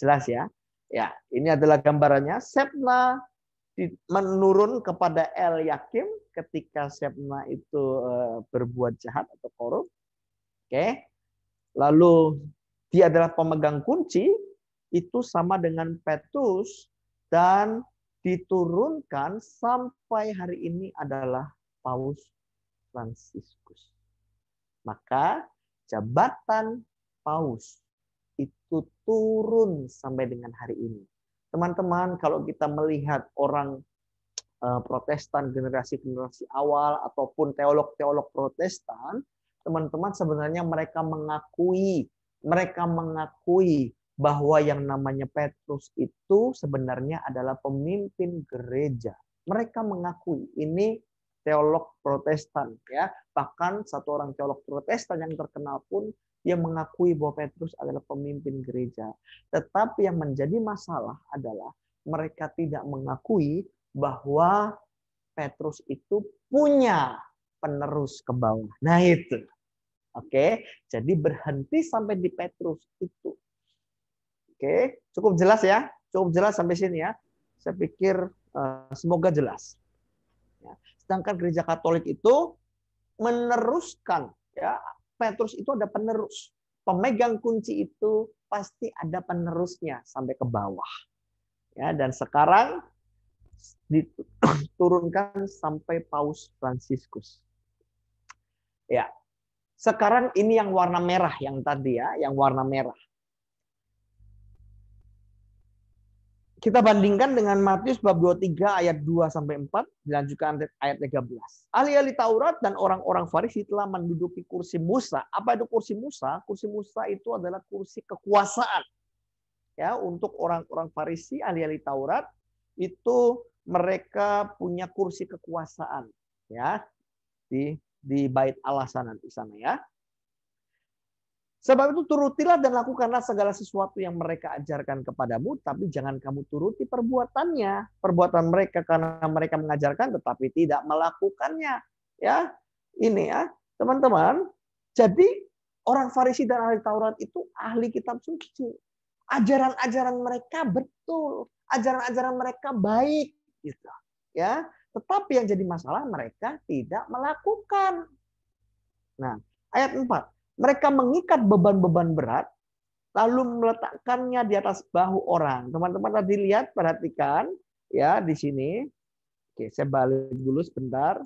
Jelas ya? Ya, ini adalah gambarannya. Sepna menurun kepada El Yakim ketika Sepna itu eh, berbuat jahat atau korup. Oke. Lalu dia adalah pemegang kunci itu sama dengan Petrus dan diturunkan sampai hari ini adalah Paus Fransiskus. Maka jabatan Paus itu turun sampai dengan hari ini. Teman-teman, kalau kita melihat orang eh, Protestan generasi-generasi awal ataupun teolog-teolog Protestan, teman-teman sebenarnya mereka mengakui, mereka mengakui bahwa yang namanya Petrus itu sebenarnya adalah pemimpin gereja. Mereka mengakui ini teolog Protestan ya. Bahkan satu orang teolog Protestan yang terkenal pun yang mengakui bahwa Petrus adalah pemimpin gereja. Tetapi yang menjadi masalah adalah mereka tidak mengakui bahwa Petrus itu punya penerus ke bawah. Nah itu. Oke, jadi berhenti sampai di Petrus itu. Oke, cukup jelas ya? Cukup jelas sampai sini ya. Saya pikir eh, semoga jelas. Ya. Sedangkan gereja Katolik itu meneruskan ya Petrus itu ada penerus. Pemegang kunci itu pasti ada penerusnya sampai ke bawah. Ya, dan sekarang diturunkan sampai Paus Fransiskus. Ya. Sekarang ini yang warna merah yang tadi ya, yang warna merah. kita bandingkan dengan Matius bab 23 ayat 2 sampai 4 dilanjutkan ayat 13. Ahli-ahli Taurat dan orang-orang Farisi telah menduduki kursi Musa. Apa itu kursi Musa? Kursi Musa itu adalah kursi kekuasaan. Ya, untuk orang-orang Farisi, ahli-ahli Taurat itu mereka punya kursi kekuasaan, ya. Di di bait Allah sana di sana ya. Sebab itu turutilah dan lakukanlah segala sesuatu yang mereka ajarkan kepadamu, tapi jangan kamu turuti perbuatannya, perbuatan mereka karena mereka mengajarkan tetapi tidak melakukannya. Ya, ini ya, teman-teman. Jadi orang Farisi dan ahli Taurat itu ahli kitab suci. Ajaran-ajaran mereka betul, ajaran-ajaran mereka baik gitu. Ya, tetapi yang jadi masalah mereka tidak melakukan. Nah, ayat 4 mereka mengikat beban-beban berat, lalu meletakkannya di atas bahu orang. Teman-teman tadi lihat, perhatikan ya di sini. Oke, saya balik dulu sebentar.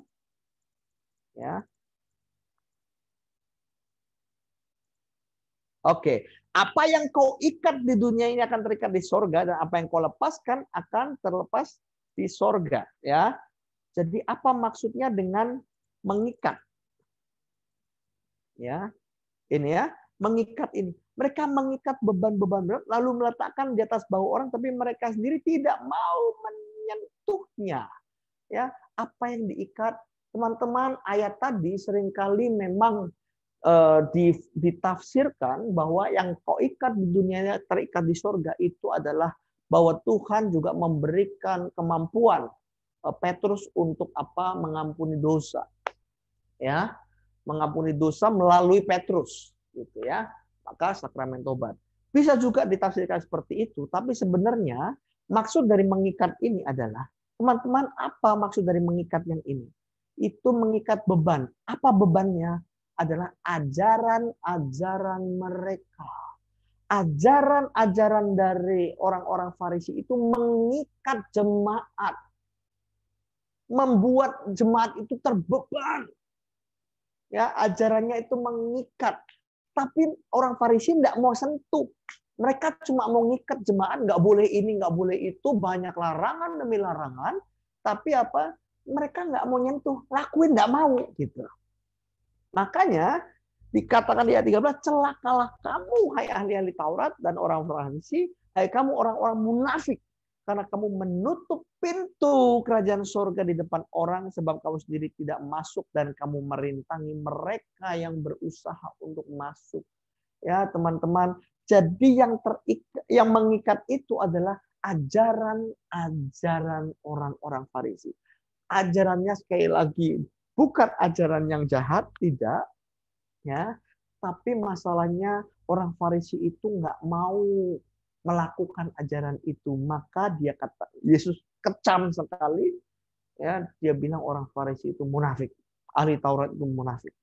Ya. Oke, apa yang kau ikat di dunia ini akan terikat di sorga dan apa yang kau lepaskan akan terlepas di sorga. Ya, jadi apa maksudnya dengan mengikat? Ya, ini ya, mengikat ini. Mereka mengikat beban-beban berat lalu meletakkan di atas bahu orang tapi mereka sendiri tidak mau menyentuhnya. Ya, apa yang diikat? Teman-teman, ayat tadi seringkali memang eh, ditafsirkan bahwa yang kau ikat di dunia terikat di sorga itu adalah bahwa Tuhan juga memberikan kemampuan eh, Petrus untuk apa mengampuni dosa. Ya, mengampuni dosa melalui Petrus, gitu ya. Maka sakramen tobat. Bisa juga ditafsirkan seperti itu, tapi sebenarnya maksud dari mengikat ini adalah teman-teman apa maksud dari mengikat yang ini? Itu mengikat beban. Apa bebannya? Adalah ajaran-ajaran mereka. Ajaran-ajaran dari orang-orang Farisi itu mengikat jemaat membuat jemaat itu terbeban ya ajarannya itu mengikat. Tapi orang Farisi tidak mau sentuh. Mereka cuma mau ngikat jemaat, nggak boleh ini, nggak boleh itu, banyak larangan demi larangan. Tapi apa? Mereka nggak mau nyentuh, lakuin nggak mau gitu. Makanya dikatakan di ayat 13, celakalah kamu hai ahli-ahli Taurat dan orang Farisi, hai kamu orang-orang munafik karena kamu menutup pintu kerajaan surga di depan orang sebab kamu sendiri tidak masuk dan kamu merintangi mereka yang berusaha untuk masuk. Ya, teman-teman, jadi yang terikat, yang mengikat itu adalah ajaran-ajaran orang-orang Farisi. Ajarannya sekali lagi bukan ajaran yang jahat, tidak, ya. Tapi masalahnya orang Farisi itu nggak mau melakukan ajaran itu maka dia kata Yesus kecam sekali ya dia bilang orang Farisi itu munafik ahli Taurat itu munafik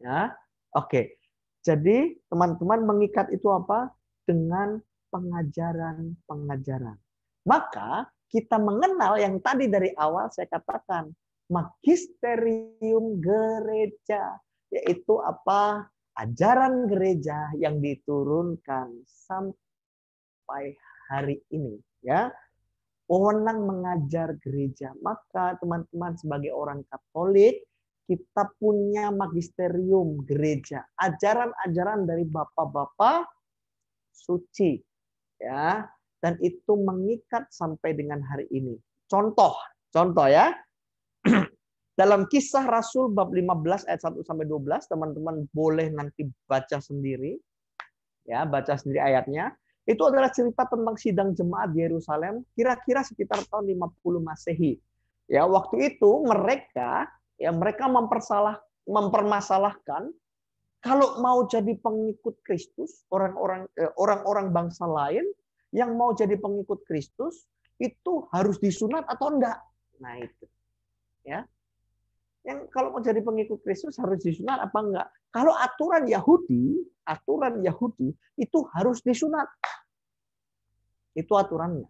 ya oke okay. jadi teman-teman mengikat itu apa dengan pengajaran pengajaran maka kita mengenal yang tadi dari awal saya katakan magisterium gereja yaitu apa ajaran gereja yang diturunkan sampai sampai hari ini ya wewenang mengajar gereja. Maka teman-teman sebagai orang Katolik kita punya magisterium gereja, ajaran-ajaran dari bapak-bapak suci ya dan itu mengikat sampai dengan hari ini. Contoh, contoh ya. Dalam kisah Rasul bab 15 ayat 1 sampai 12, teman-teman boleh nanti baca sendiri. Ya, baca sendiri ayatnya. Itu adalah cerita tentang sidang jemaat di Yerusalem kira-kira sekitar tahun 50 Masehi. Ya, waktu itu mereka ya mereka mempersalah mempermasalahkan kalau mau jadi pengikut Kristus, orang-orang eh, orang-orang bangsa lain yang mau jadi pengikut Kristus itu harus disunat atau enggak. Nah, itu. Ya. Yang kalau mau jadi pengikut Kristus harus disunat apa enggak? Kalau aturan Yahudi, aturan Yahudi itu harus disunat. Itu aturannya.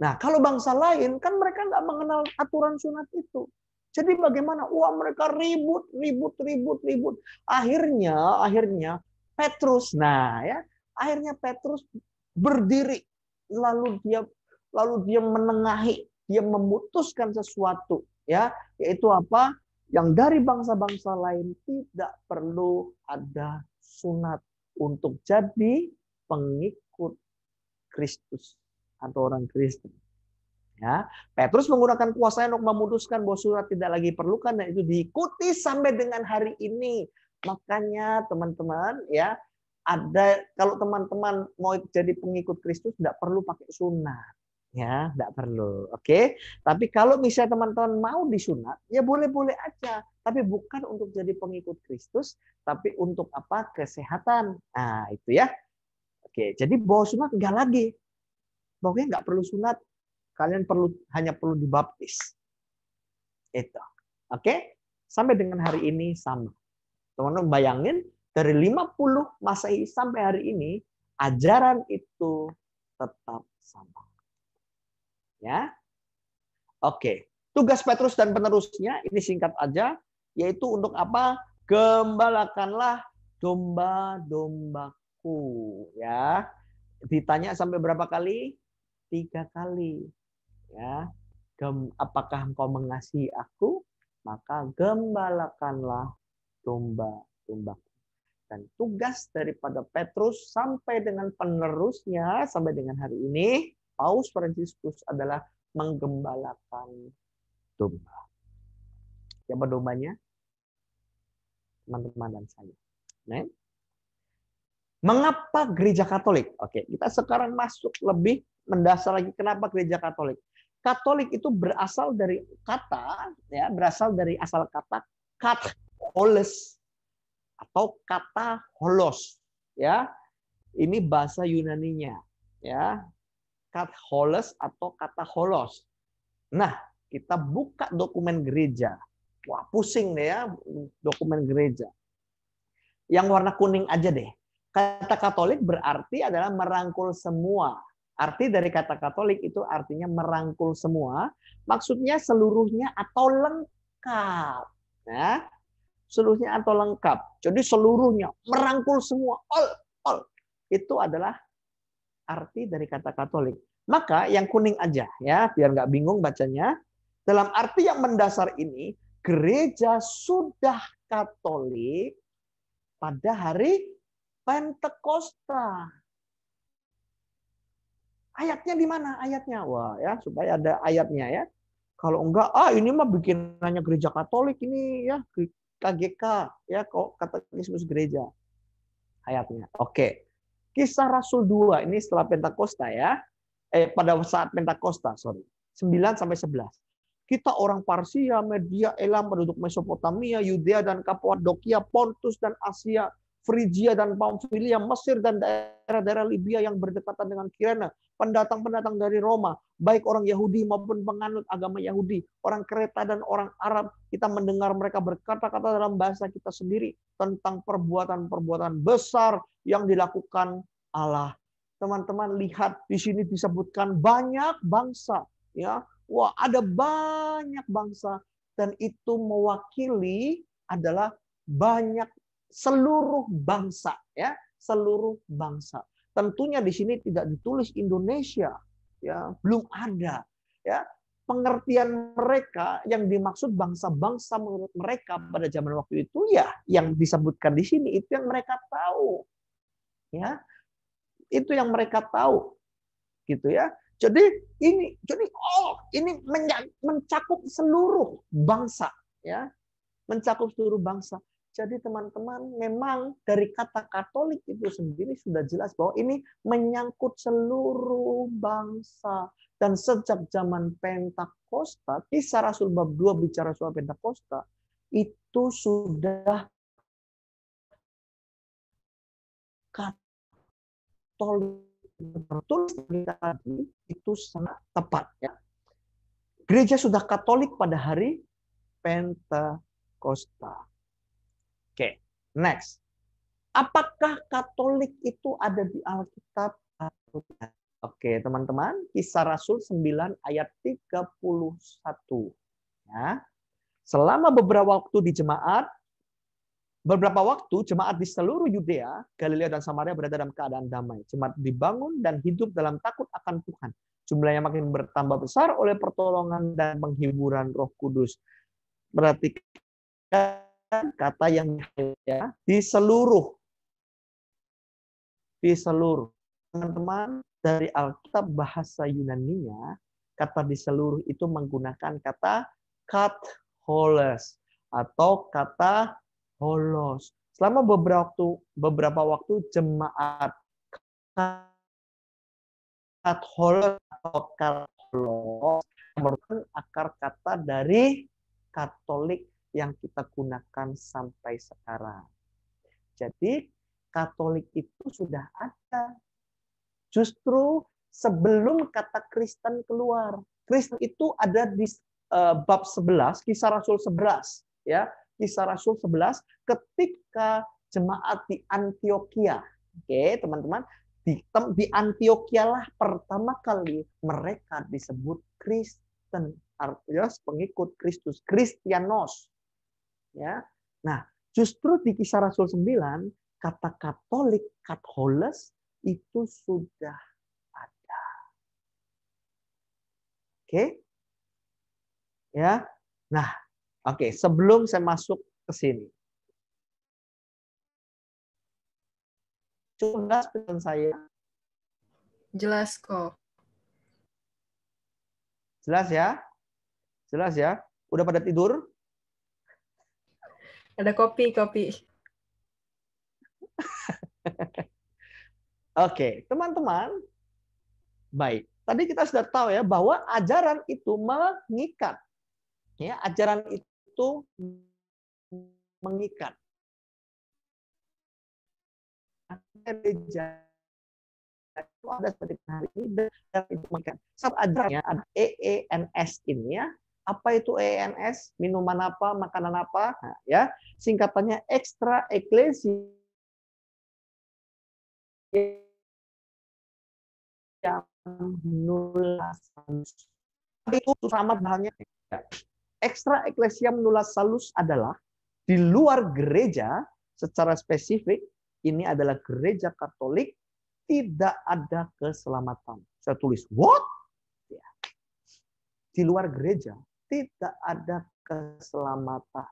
Nah, kalau bangsa lain kan mereka nggak mengenal aturan sunat itu. Jadi bagaimana? uang mereka ribut, ribut, ribut, ribut. Akhirnya, akhirnya Petrus, nah ya, akhirnya Petrus berdiri, lalu dia, lalu dia menengahi, dia memutuskan sesuatu, ya, yaitu apa? yang dari bangsa-bangsa lain tidak perlu ada sunat untuk jadi pengikut Kristus atau orang Kristen. Ya, Petrus menggunakan kuasa untuk memutuskan bahwa surat tidak lagi perlukan dan itu diikuti sampai dengan hari ini. Makanya teman-teman ya ada kalau teman-teman mau jadi pengikut Kristus tidak perlu pakai sunat ya tidak perlu oke okay? tapi kalau misalnya teman-teman mau disunat ya boleh-boleh aja tapi bukan untuk jadi pengikut Kristus tapi untuk apa kesehatan nah itu ya oke okay. jadi bahwa sunat enggak lagi pokoknya nggak perlu sunat kalian perlu hanya perlu dibaptis itu oke okay? sampai dengan hari ini sama teman-teman bayangin dari 50 Masehi sampai hari ini ajaran itu tetap sama Ya. Oke. Tugas Petrus dan penerusnya ini singkat aja yaitu untuk apa? Gembalakanlah domba-dombaku ya. Ditanya sampai berapa kali? Tiga kali. Ya. Gem, apakah engkau mengasihi aku? Maka gembalakanlah domba-dombaku. Dan tugas daripada Petrus sampai dengan penerusnya sampai dengan hari ini Paus Fransiskus adalah menggembalakan domba. Siapa dombanya? Teman-teman dan saya. Nah. Mengapa gereja Katolik? Oke, kita sekarang masuk lebih mendasar lagi kenapa gereja Katolik. Katolik itu berasal dari kata ya, berasal dari asal kata kat atau kata holos ya. Ini bahasa Yunaninya ya katholos atau kata holos. Nah, kita buka dokumen gereja. Wah, pusing deh ya dokumen gereja. Yang warna kuning aja deh. Kata Katolik berarti adalah merangkul semua. Arti dari kata Katolik itu artinya merangkul semua, maksudnya seluruhnya atau lengkap. Nah, seluruhnya atau lengkap. Jadi seluruhnya merangkul semua, all, all. Itu adalah arti dari kata Katolik. Maka yang kuning aja ya, biar nggak bingung bacanya. Dalam arti yang mendasar ini, gereja sudah Katolik pada hari Pentakosta. Ayatnya di mana? Ayatnya wah ya supaya ada ayatnya ya. Kalau enggak, ah ini mah bikin nanya gereja Katolik ini ya KGK ya kok katolismus gereja ayatnya. Oke. Kisah Rasul 2 ini setelah Pentakosta ya. Eh pada saat Pentakosta, sorry. 9 sampai 11. Kita orang Parsia, Media, Elam, penduduk Mesopotamia, Yudea dan Kapadokia, Pontus dan Asia, Frigia dan Pamfilia, Mesir dan daerah-daerah Libya yang berdekatan dengan Kirana pendatang-pendatang dari Roma, baik orang Yahudi maupun penganut agama Yahudi, orang Kreta dan orang Arab, kita mendengar mereka berkata-kata dalam bahasa kita sendiri tentang perbuatan-perbuatan besar yang dilakukan Allah. Teman-teman lihat di sini disebutkan banyak bangsa, ya. Wah, ada banyak bangsa dan itu mewakili adalah banyak seluruh bangsa ya seluruh bangsa Tentunya di sini tidak ditulis Indonesia, ya belum ada. Ya pengertian mereka yang dimaksud bangsa-bangsa menurut mereka pada zaman waktu itu ya yang disebutkan di sini itu yang mereka tahu, ya itu yang mereka tahu, gitu ya. Jadi ini jadi oh ini mencakup seluruh bangsa ya mencakup seluruh bangsa jadi teman-teman, memang dari kata Katolik itu sendiri sudah jelas bahwa ini menyangkut seluruh bangsa. Dan sejak zaman Pentakosta, kisah Rasul bab 2 bicara soal Pentakosta, itu sudah Katolik tertulis tadi itu sangat tepat ya. Gereja sudah Katolik pada hari Pentakosta. Next. Apakah Katolik itu ada di Alkitab? Oke, teman-teman, Kisah Rasul 9 ayat 31. Ya. Selama beberapa waktu di jemaat, beberapa waktu jemaat di seluruh Yudea, Galilea dan Samaria berada dalam keadaan damai. Jemaat dibangun dan hidup dalam takut akan Tuhan. Jumlahnya makin bertambah besar oleh pertolongan dan penghiburan Roh Kudus. Berarti kata yang ya, di seluruh di seluruh teman-teman dari Alkitab bahasa Yunani nya kata di seluruh itu menggunakan kata cut holos atau kata holos. Selama beberapa waktu beberapa waktu jemaat cut holos atau cut holos merupakan akar kata dari Katolik yang kita gunakan sampai sekarang. Jadi Katolik itu sudah ada. Justru sebelum kata Kristen keluar. Kristen itu ada di eh, bab 11, kisah Rasul 11. ya Kisah Rasul 11 ketika jemaat di Antioquia. Oke, teman-teman. Di, di Antioquia lah pertama kali mereka disebut Kristen. Artinya pengikut Kristus. Kristianos. Ya. Nah, justru di kisah Rasul 9, kata Katolik, Katholes, itu sudah ada. Oke? Okay? Ya. Nah, oke, okay. sebelum saya masuk ke sini. Jelas pesan saya? Jelas kok. Jelas ya? Jelas ya? Udah pada tidur? Ada kopi, kopi. Oke, okay. teman-teman. Baik. Tadi kita sudah tahu ya bahwa ajaran itu mengikat. Ya, ajaran itu mengikat. Gereja itu ada seperti hari ini dan itu mengikat. Sub ajarannya ada EENS ini ya, apa itu ENS? Minuman apa? Makanan apa? Nah, ya, singkatannya ekstra eklesi yang itu sama bahannya ekstra eklesia menular salus adalah di luar gereja secara spesifik ini adalah gereja Katolik tidak ada keselamatan. Saya tulis what? Ya. Di luar gereja tidak ada keselamatan.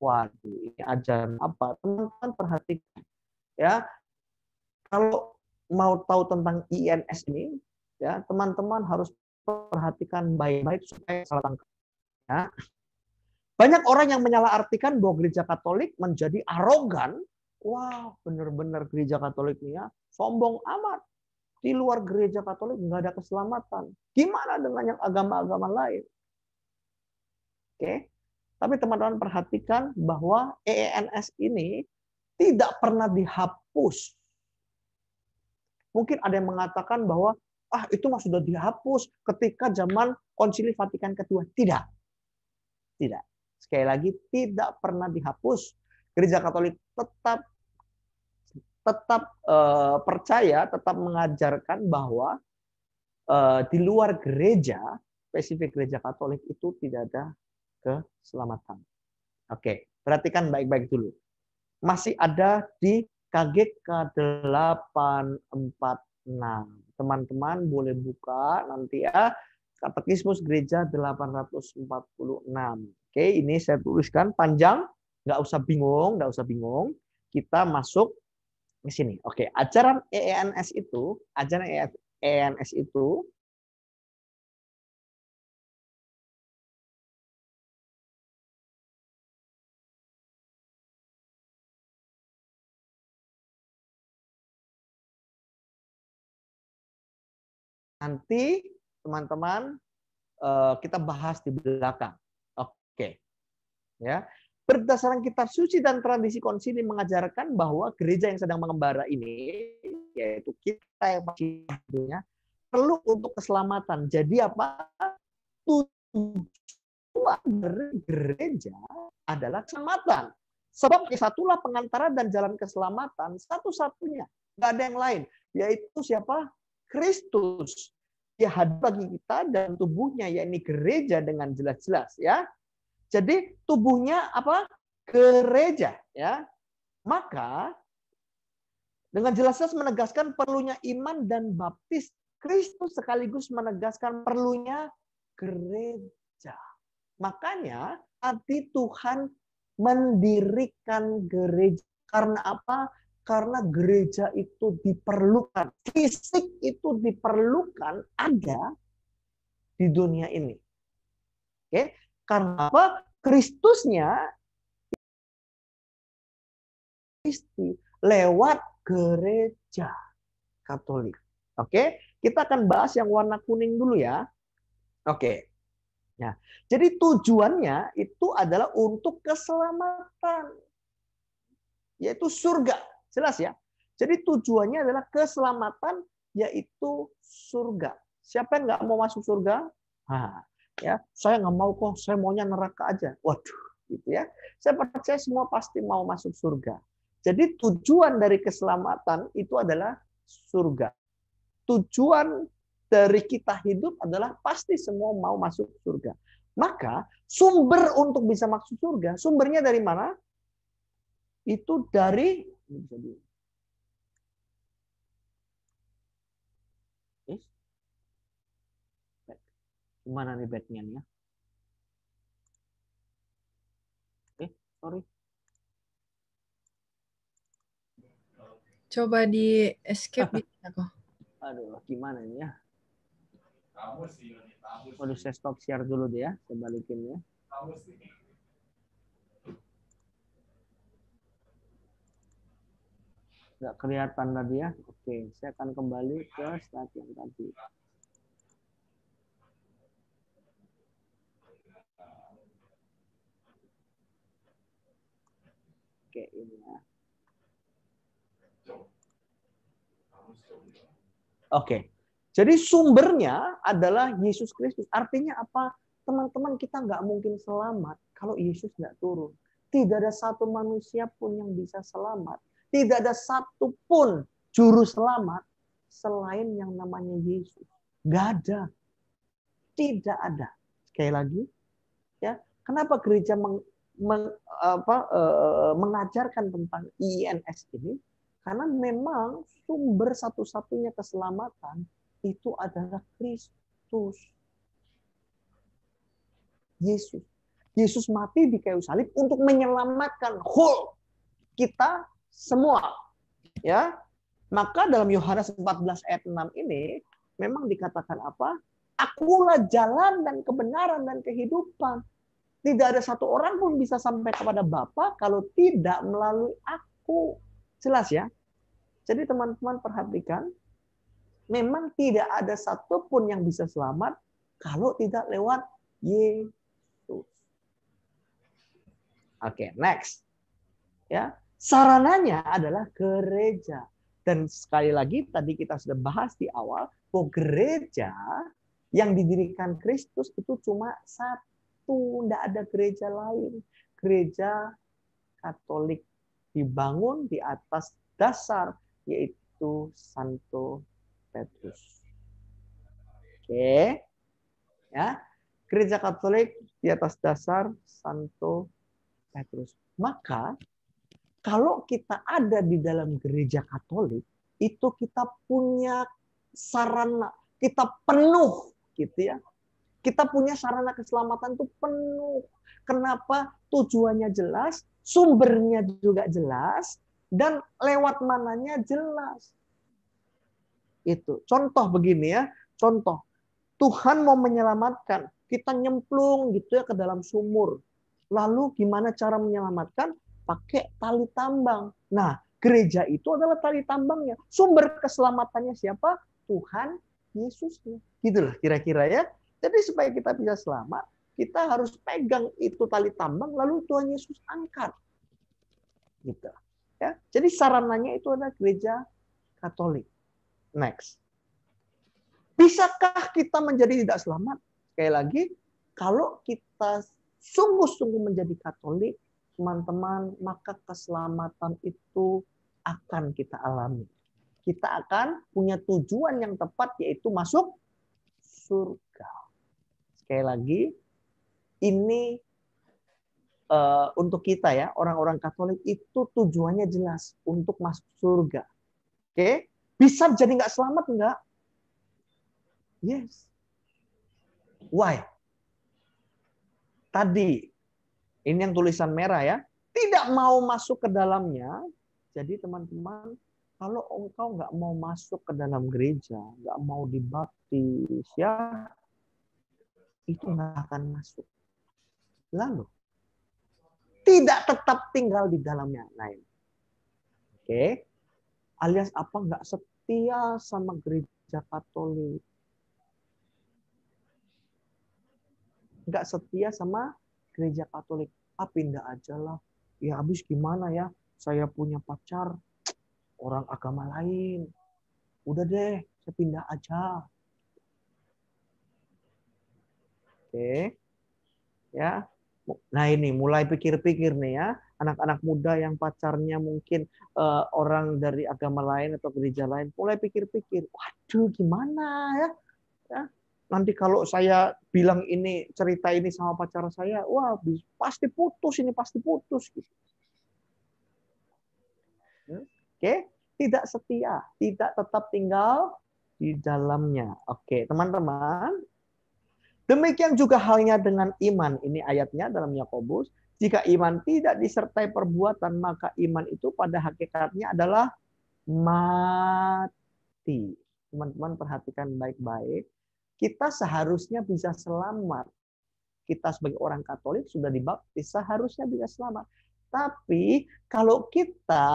Waduh, ini ajaran apa? Teman-teman perhatikan. Ya. Kalau mau tahu tentang INS ini, ya, teman-teman harus perhatikan baik-baik supaya salah tangkap. Ya. Banyak orang yang menyalahartikan bahwa gereja Katolik menjadi arogan. Wah, benar-benar gereja Katolik nih ya, sombong amat. Di luar gereja Katolik nggak ada keselamatan. Gimana dengan yang agama-agama lain? Oke. Tapi teman-teman perhatikan bahwa EENS ini tidak pernah dihapus. Mungkin ada yang mengatakan bahwa ah itu mah sudah dihapus ketika zaman Konsili Vatikan kedua. Tidak. Tidak. Sekali lagi tidak pernah dihapus. Gereja Katolik tetap tetap uh, percaya, tetap mengajarkan bahwa uh, di luar gereja, spesifik gereja Katolik itu tidak ada keselamatan. Oke, perhatikan baik-baik dulu. Masih ada di KGK 846. Teman-teman boleh buka nanti ya Katekismus Gereja 846. Oke, ini saya tuliskan panjang, nggak usah bingung, nggak usah bingung. Kita masuk di sini. Oke, ajaran EENS itu, ajaran EENS e itu nanti teman-teman eh, kita bahas di belakang. Oke. Ya berdasarkan kitab suci dan tradisi konsili mengajarkan bahwa gereja yang sedang mengembara ini yaitu kita yang masih dunia perlu untuk keselamatan. Jadi apa? Tujuan dari gereja adalah keselamatan. Sebab ya satulah pengantara dan jalan keselamatan satu-satunya. Gak ada yang lain. Yaitu siapa? Kristus. Dia hadir bagi kita dan tubuhnya, yakni gereja dengan jelas-jelas. ya jadi tubuhnya apa? Gereja, ya. Maka dengan jelas-jelas menegaskan perlunya iman dan baptis Kristus sekaligus menegaskan perlunya gereja. Makanya hati Tuhan mendirikan gereja karena apa? Karena gereja itu diperlukan, fisik itu diperlukan ada di dunia ini. Oke, karena apa? Kristusnya Kristi lewat gereja Katolik. Oke, kita akan bahas yang warna kuning dulu ya. Oke. ya. jadi tujuannya itu adalah untuk keselamatan. Yaitu surga. Jelas ya? Jadi tujuannya adalah keselamatan yaitu surga. Siapa yang nggak mau masuk surga? Nah, ya saya nggak mau kok saya maunya neraka aja waduh gitu ya saya percaya semua pasti mau masuk surga jadi tujuan dari keselamatan itu adalah surga tujuan dari kita hidup adalah pasti semua mau masuk surga maka sumber untuk bisa masuk surga sumbernya dari mana itu dari Mana nih batman ya? Eh, sorry. Coba di escape bisa kok. Aduh, gimana nih ya? Waduh, saya stop share dulu deh ya. Saya ya. Nggak kelihatan tadi ya. Oke, saya akan kembali ke slide yang tadi. Iya. Oke. Jadi sumbernya adalah Yesus Kristus. Artinya apa? Teman-teman kita nggak mungkin selamat kalau Yesus nggak turun. Tidak ada satu manusia pun yang bisa selamat. Tidak ada satu pun juru selamat selain yang namanya Yesus. Gak ada. Tidak ada. Sekali lagi. ya Kenapa gereja meng, apa, uh, mengajarkan tentang INS ini karena memang sumber satu-satunya keselamatan itu adalah Kristus. Yesus. Yesus mati di kayu salib untuk menyelamatkan whole kita semua. Ya. Maka dalam Yohanes 14 ayat 6 ini memang dikatakan apa? Akulah jalan dan kebenaran dan kehidupan. Tidak ada satu orang pun bisa sampai kepada Bapa kalau tidak melalui aku. Jelas ya? Jadi teman-teman perhatikan, memang tidak ada satupun yang bisa selamat kalau tidak lewat Yesus. Oke, okay, next. Ya, sarananya adalah gereja. Dan sekali lagi tadi kita sudah bahas di awal bahwa gereja yang didirikan Kristus itu cuma satu satu, tidak ada gereja lain. Gereja Katolik dibangun di atas dasar yaitu Santo Petrus. Oke. Okay. Ya. Gereja Katolik di atas dasar Santo Petrus. Maka kalau kita ada di dalam gereja Katolik, itu kita punya sarana, kita penuh gitu ya kita punya sarana keselamatan tuh penuh. Kenapa? Tujuannya jelas, sumbernya juga jelas, dan lewat mananya jelas. Itu. Contoh begini ya, contoh. Tuhan mau menyelamatkan, kita nyemplung gitu ya ke dalam sumur. Lalu gimana cara menyelamatkan? Pakai tali tambang. Nah, gereja itu adalah tali tambangnya. Sumber keselamatannya siapa? Tuhan Yesusnya. Gitulah kira-kira ya. Jadi supaya kita bisa selamat, kita harus pegang itu tali tambang lalu Tuhan Yesus angkat. Gitu. Ya. Jadi sarananya itu adalah gereja Katolik. Next. Bisakah kita menjadi tidak selamat? Sekali lagi, kalau kita sungguh-sungguh menjadi Katolik, teman-teman, maka keselamatan itu akan kita alami. Kita akan punya tujuan yang tepat, yaitu masuk surga sekali lagi ini uh, untuk kita ya orang-orang Katolik itu tujuannya jelas untuk masuk surga. Oke, okay? bisa jadi nggak selamat nggak? Yes. Why? Tadi ini yang tulisan merah ya, tidak mau masuk ke dalamnya. Jadi teman-teman, kalau engkau nggak mau masuk ke dalam gereja, nggak mau dibaptis ya, itu nggak akan masuk. Lalu tidak tetap tinggal di dalamnya yang lain. Oke. Okay? Alias apa nggak setia sama gereja Katolik. Nggak setia sama gereja Katolik. Ah pindah aja lah. Ya habis gimana ya? Saya punya pacar orang agama lain. Udah deh, saya pindah aja Oke. Ya. Nah, ini mulai pikir-pikir nih ya, anak-anak muda yang pacarnya mungkin uh, orang dari agama lain atau gereja lain, mulai pikir-pikir, waduh gimana ya? ya? Nanti kalau saya bilang ini cerita ini sama pacar saya, wah pasti putus ini pasti putus ya. Oke, okay? tidak setia, tidak tetap tinggal di dalamnya. Oke, okay. teman-teman, Demikian juga halnya dengan iman. Ini ayatnya dalam Yakobus. Jika iman tidak disertai perbuatan, maka iman itu pada hakikatnya adalah mati. Teman-teman perhatikan baik-baik. Kita seharusnya bisa selamat. Kita sebagai orang Katolik sudah dibaptis, seharusnya bisa selamat. Tapi kalau kita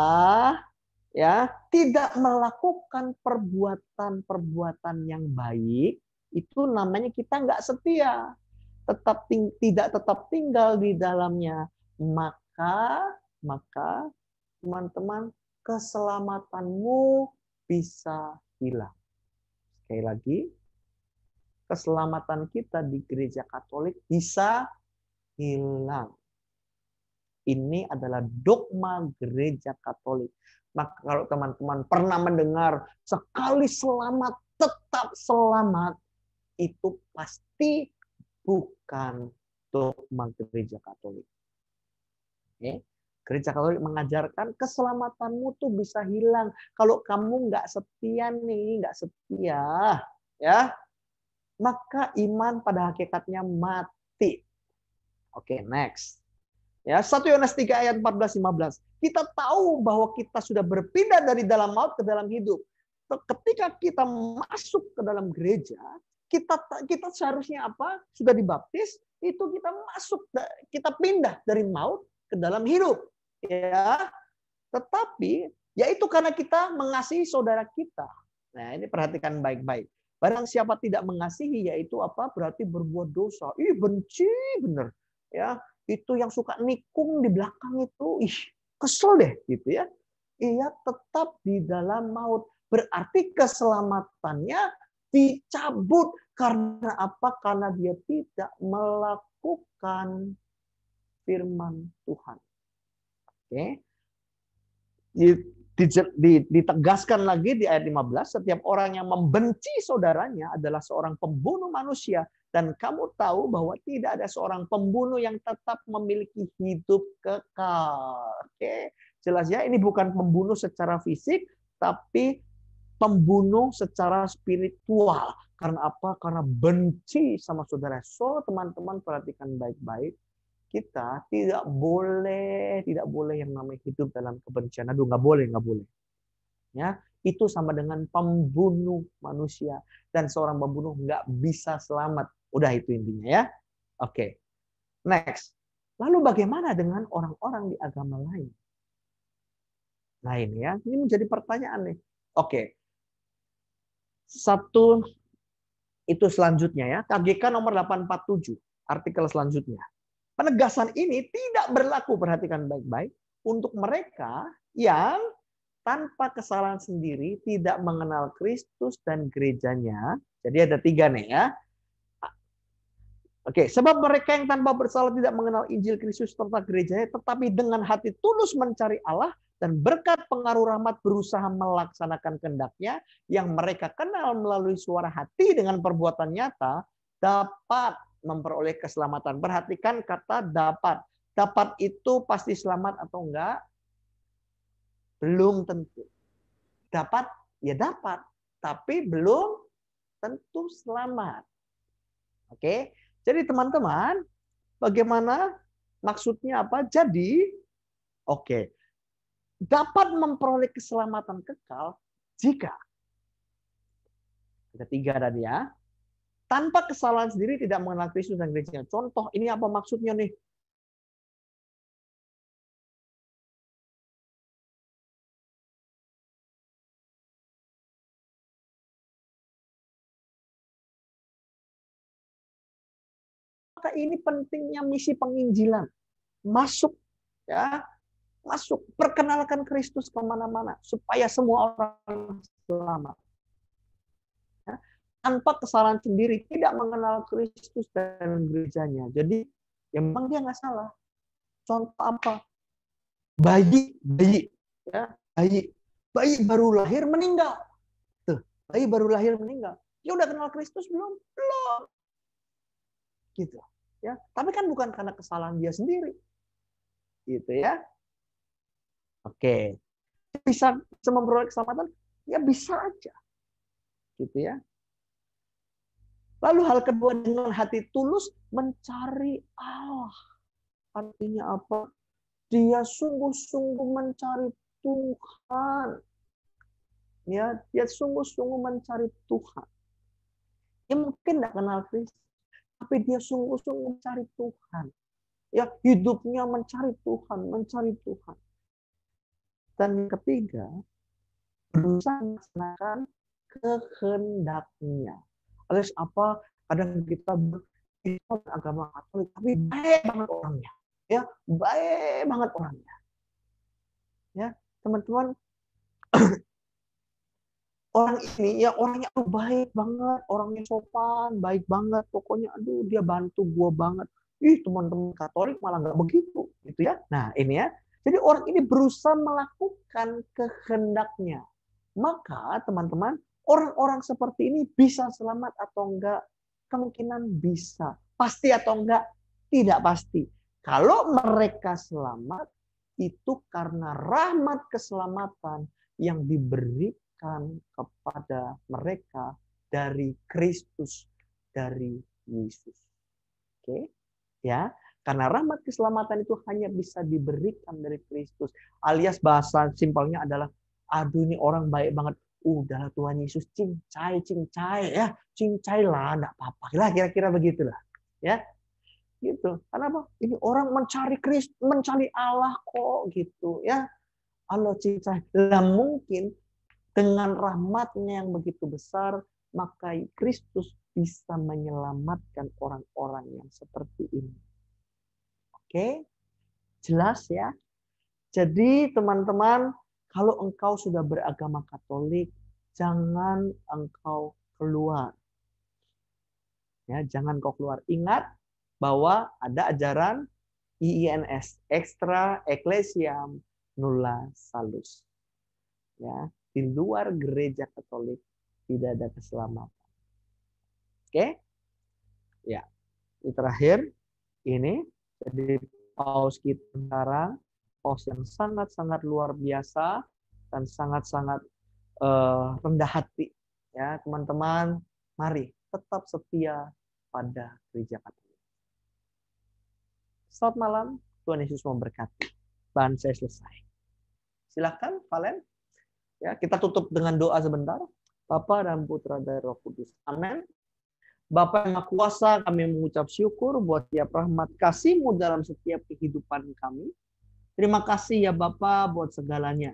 ya tidak melakukan perbuatan-perbuatan yang baik, itu namanya kita nggak setia, tetap ting tidak tetap tinggal di dalamnya, maka maka teman-teman keselamatanmu bisa hilang. Sekali lagi, keselamatan kita di gereja Katolik bisa hilang. Ini adalah dogma gereja Katolik. Maka kalau teman-teman pernah mendengar sekali selamat tetap selamat, itu pasti bukan dogma gereja Katolik. Okay. Gereja Katolik mengajarkan keselamatanmu tuh bisa hilang kalau kamu nggak setia nih, nggak setia, ya. Maka iman pada hakikatnya mati. Oke, okay, next. Ya, 1 Yohanes 3 ayat 14 15. Kita tahu bahwa kita sudah berpindah dari dalam maut ke dalam hidup. Ketika kita masuk ke dalam gereja, kita kita seharusnya apa? Sudah dibaptis, itu kita masuk kita pindah dari maut ke dalam hidup, ya. Tetapi yaitu karena kita mengasihi saudara kita. Nah, ini perhatikan baik-baik. Barang siapa tidak mengasihi yaitu apa? Berarti berbuat dosa. Ih, benci bener. Ya, itu yang suka nikung di belakang itu, ih, kesel deh gitu ya. Ia tetap di dalam maut. Berarti keselamatannya dicabut karena apa? Karena dia tidak melakukan firman Tuhan. Oke. Ditegaskan lagi di ayat 15, setiap orang yang membenci saudaranya adalah seorang pembunuh manusia dan kamu tahu bahwa tidak ada seorang pembunuh yang tetap memiliki hidup kekal. Oke, jelas ya ini bukan pembunuh secara fisik, tapi pembunuh secara spiritual. Karena apa? Karena benci sama saudara. So, teman-teman perhatikan baik-baik. Kita tidak boleh, tidak boleh yang namanya hidup dalam kebencian. Aduh, nggak boleh, nggak boleh. Ya, itu sama dengan pembunuh manusia. Dan seorang pembunuh nggak bisa selamat. Udah itu intinya ya. Oke, okay. next. Lalu bagaimana dengan orang-orang di agama lain? Lain ya, ini menjadi pertanyaan nih. Oke, okay satu itu selanjutnya ya, KGK nomor 847, artikel selanjutnya. Penegasan ini tidak berlaku, perhatikan baik-baik, untuk mereka yang tanpa kesalahan sendiri tidak mengenal Kristus dan gerejanya. Jadi ada tiga nih ya. Oke, sebab mereka yang tanpa bersalah tidak mengenal Injil Kristus serta gerejanya, tetapi dengan hati tulus mencari Allah, dan berkat pengaruh rahmat berusaha melaksanakan kendaknya yang mereka kenal melalui suara hati dengan perbuatan nyata dapat memperoleh keselamatan. Perhatikan kata dapat. Dapat itu pasti selamat atau enggak? Belum tentu. Dapat ya dapat, tapi belum tentu selamat. Oke. Jadi teman-teman, bagaimana maksudnya apa? Jadi oke. Okay dapat memperoleh keselamatan kekal jika ketiga tadi ya tanpa kesalahan sendiri tidak mengenal Kristus dan gerejanya. Contoh ini apa maksudnya nih? Maka ini pentingnya misi penginjilan. Masuk ya masuk, perkenalkan Kristus kemana-mana supaya semua orang selamat. Ya. Tanpa kesalahan sendiri, tidak mengenal Kristus dan gerejanya. Jadi, ya memang dia nggak salah. Contoh apa? Bayi, bayi, ya, bayi, bayi baru lahir meninggal. Tuh, bayi baru lahir meninggal. Dia udah kenal Kristus belum? Belum. Gitu. Ya, tapi kan bukan karena kesalahan dia sendiri. Gitu ya. Oke. Bisa, bisa memperoleh keselamatan? Ya bisa aja. Gitu ya. Lalu hal kedua dengan hati tulus mencari Allah. Artinya apa? Dia sungguh-sungguh mencari Tuhan. Ya, dia sungguh-sungguh mencari Tuhan. Dia mungkin tidak kenal Kristus, tapi dia sungguh-sungguh mencari Tuhan. Ya, hidupnya mencari Tuhan, mencari Tuhan. Dan yang ketiga, berusaha melaksanakan kehendaknya. Alias apa? Kadang kita berikut agama Katolik, tapi baik banget orangnya. Ya, baik banget orangnya. Ya, teman-teman, orang ini ya orangnya aduh baik banget, orangnya sopan, baik banget, pokoknya aduh dia bantu gua banget. Ih, teman-teman Katolik malah nggak begitu, gitu ya. Nah, ini ya, jadi orang ini berusaha melakukan kehendaknya. Maka teman-teman, orang-orang seperti ini bisa selamat atau enggak? Kemungkinan bisa. Pasti atau enggak? Tidak pasti. Kalau mereka selamat, itu karena rahmat keselamatan yang diberikan kepada mereka dari Kristus, dari Yesus. Oke, ya. Karena rahmat keselamatan itu hanya bisa diberikan dari Kristus. Alias bahasa simpelnya adalah, aduh ini orang baik banget. Udah Tuhan Yesus cincai, cincai ya. Cincai lah, enggak apa-apa. Lah kira-kira begitulah. Ya, gitu. Karena apa? Ini orang mencari Kristus, mencari Allah kok gitu ya. Allah cincai. Lah mungkin dengan rahmatnya yang begitu besar, maka Kristus bisa menyelamatkan orang-orang yang seperti ini. Oke, jelas ya. Jadi teman-teman, kalau engkau sudah beragama Katolik, jangan engkau keluar. Ya, jangan kau keluar. Ingat bahwa ada ajaran IINS, Extra Ecclesiam Nulla Salus. Ya, di luar gereja Katolik tidak ada keselamatan. Oke? Ya. Ini terakhir ini jadi paus kita sekarang paus yang sangat-sangat luar biasa dan sangat-sangat uh, rendah hati. Ya, teman-teman, mari tetap setia pada gereja Katolik. Selamat malam, Tuhan Yesus memberkati. Bahan saya selesai. Silahkan, Valen. Ya, kita tutup dengan doa sebentar. Bapa dan Putra dari Roh Kudus. Amin. Bapak yang Maha Kuasa, kami mengucap syukur buat tiap rahmat kasih-Mu dalam setiap kehidupan kami. Terima kasih ya Bapak buat segalanya.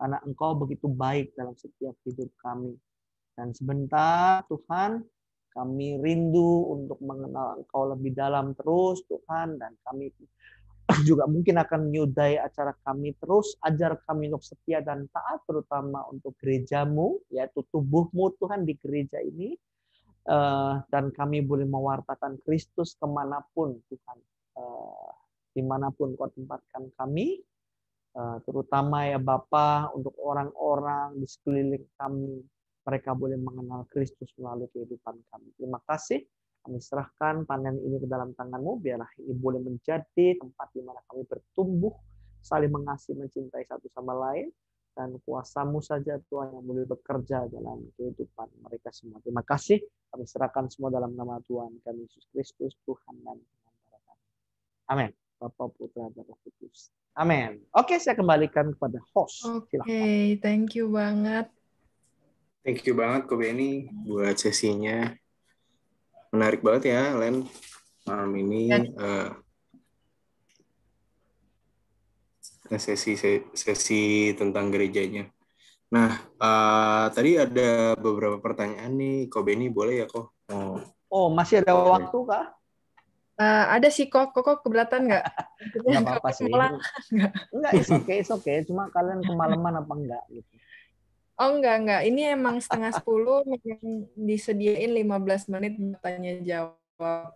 Karena Engkau begitu baik dalam setiap hidup kami. Dan sebentar Tuhan, kami rindu untuk mengenal Engkau lebih dalam terus Tuhan. Dan kami juga mungkin akan menyudahi acara kami terus. Ajar kami untuk setia dan taat terutama untuk gerejamu, yaitu tubuhmu Tuhan di gereja ini Eh, dan kami boleh mewartakan Kristus kemanapun Tuhan eh, dimanapun Kau tempatkan kami eh, terutama ya Bapa untuk orang-orang di sekeliling kami mereka boleh mengenal Kristus melalui kehidupan kami terima kasih kami serahkan panen ini ke dalam tanganmu biarlah ini boleh menjadi tempat di mana kami bertumbuh saling mengasihi mencintai satu sama lain dan kuasamu saja Tuhan yang boleh bekerja dalam kehidupan mereka semua. Terima kasih. Kami serahkan semua dalam nama Tuhan kami Yesus Kristus Tuhan dan Pengantara kami. Amin. Bapak Putra dan Roh Kudus. Amin. Oke, saya kembalikan kepada host. Oke, okay, thank you banget. Thank you banget Ko Benny buat sesinya. Menarik banget ya, Len. Malam ini uh, Nah, sesi sesi tentang gerejanya. Nah, uh, tadi ada beberapa pertanyaan nih, Ko Beni boleh ya kok? Oh. oh, masih ada waktu kah? Eh, uh, ada sih kok, kok, kok keberatan nggak? nggak apa-apa sih. Nggak, it's okay, it's okay. Cuma kalian kemalaman apa enggak gitu. Oh enggak, enggak. Ini emang setengah sepuluh yang disediain 15 menit bertanya jawab.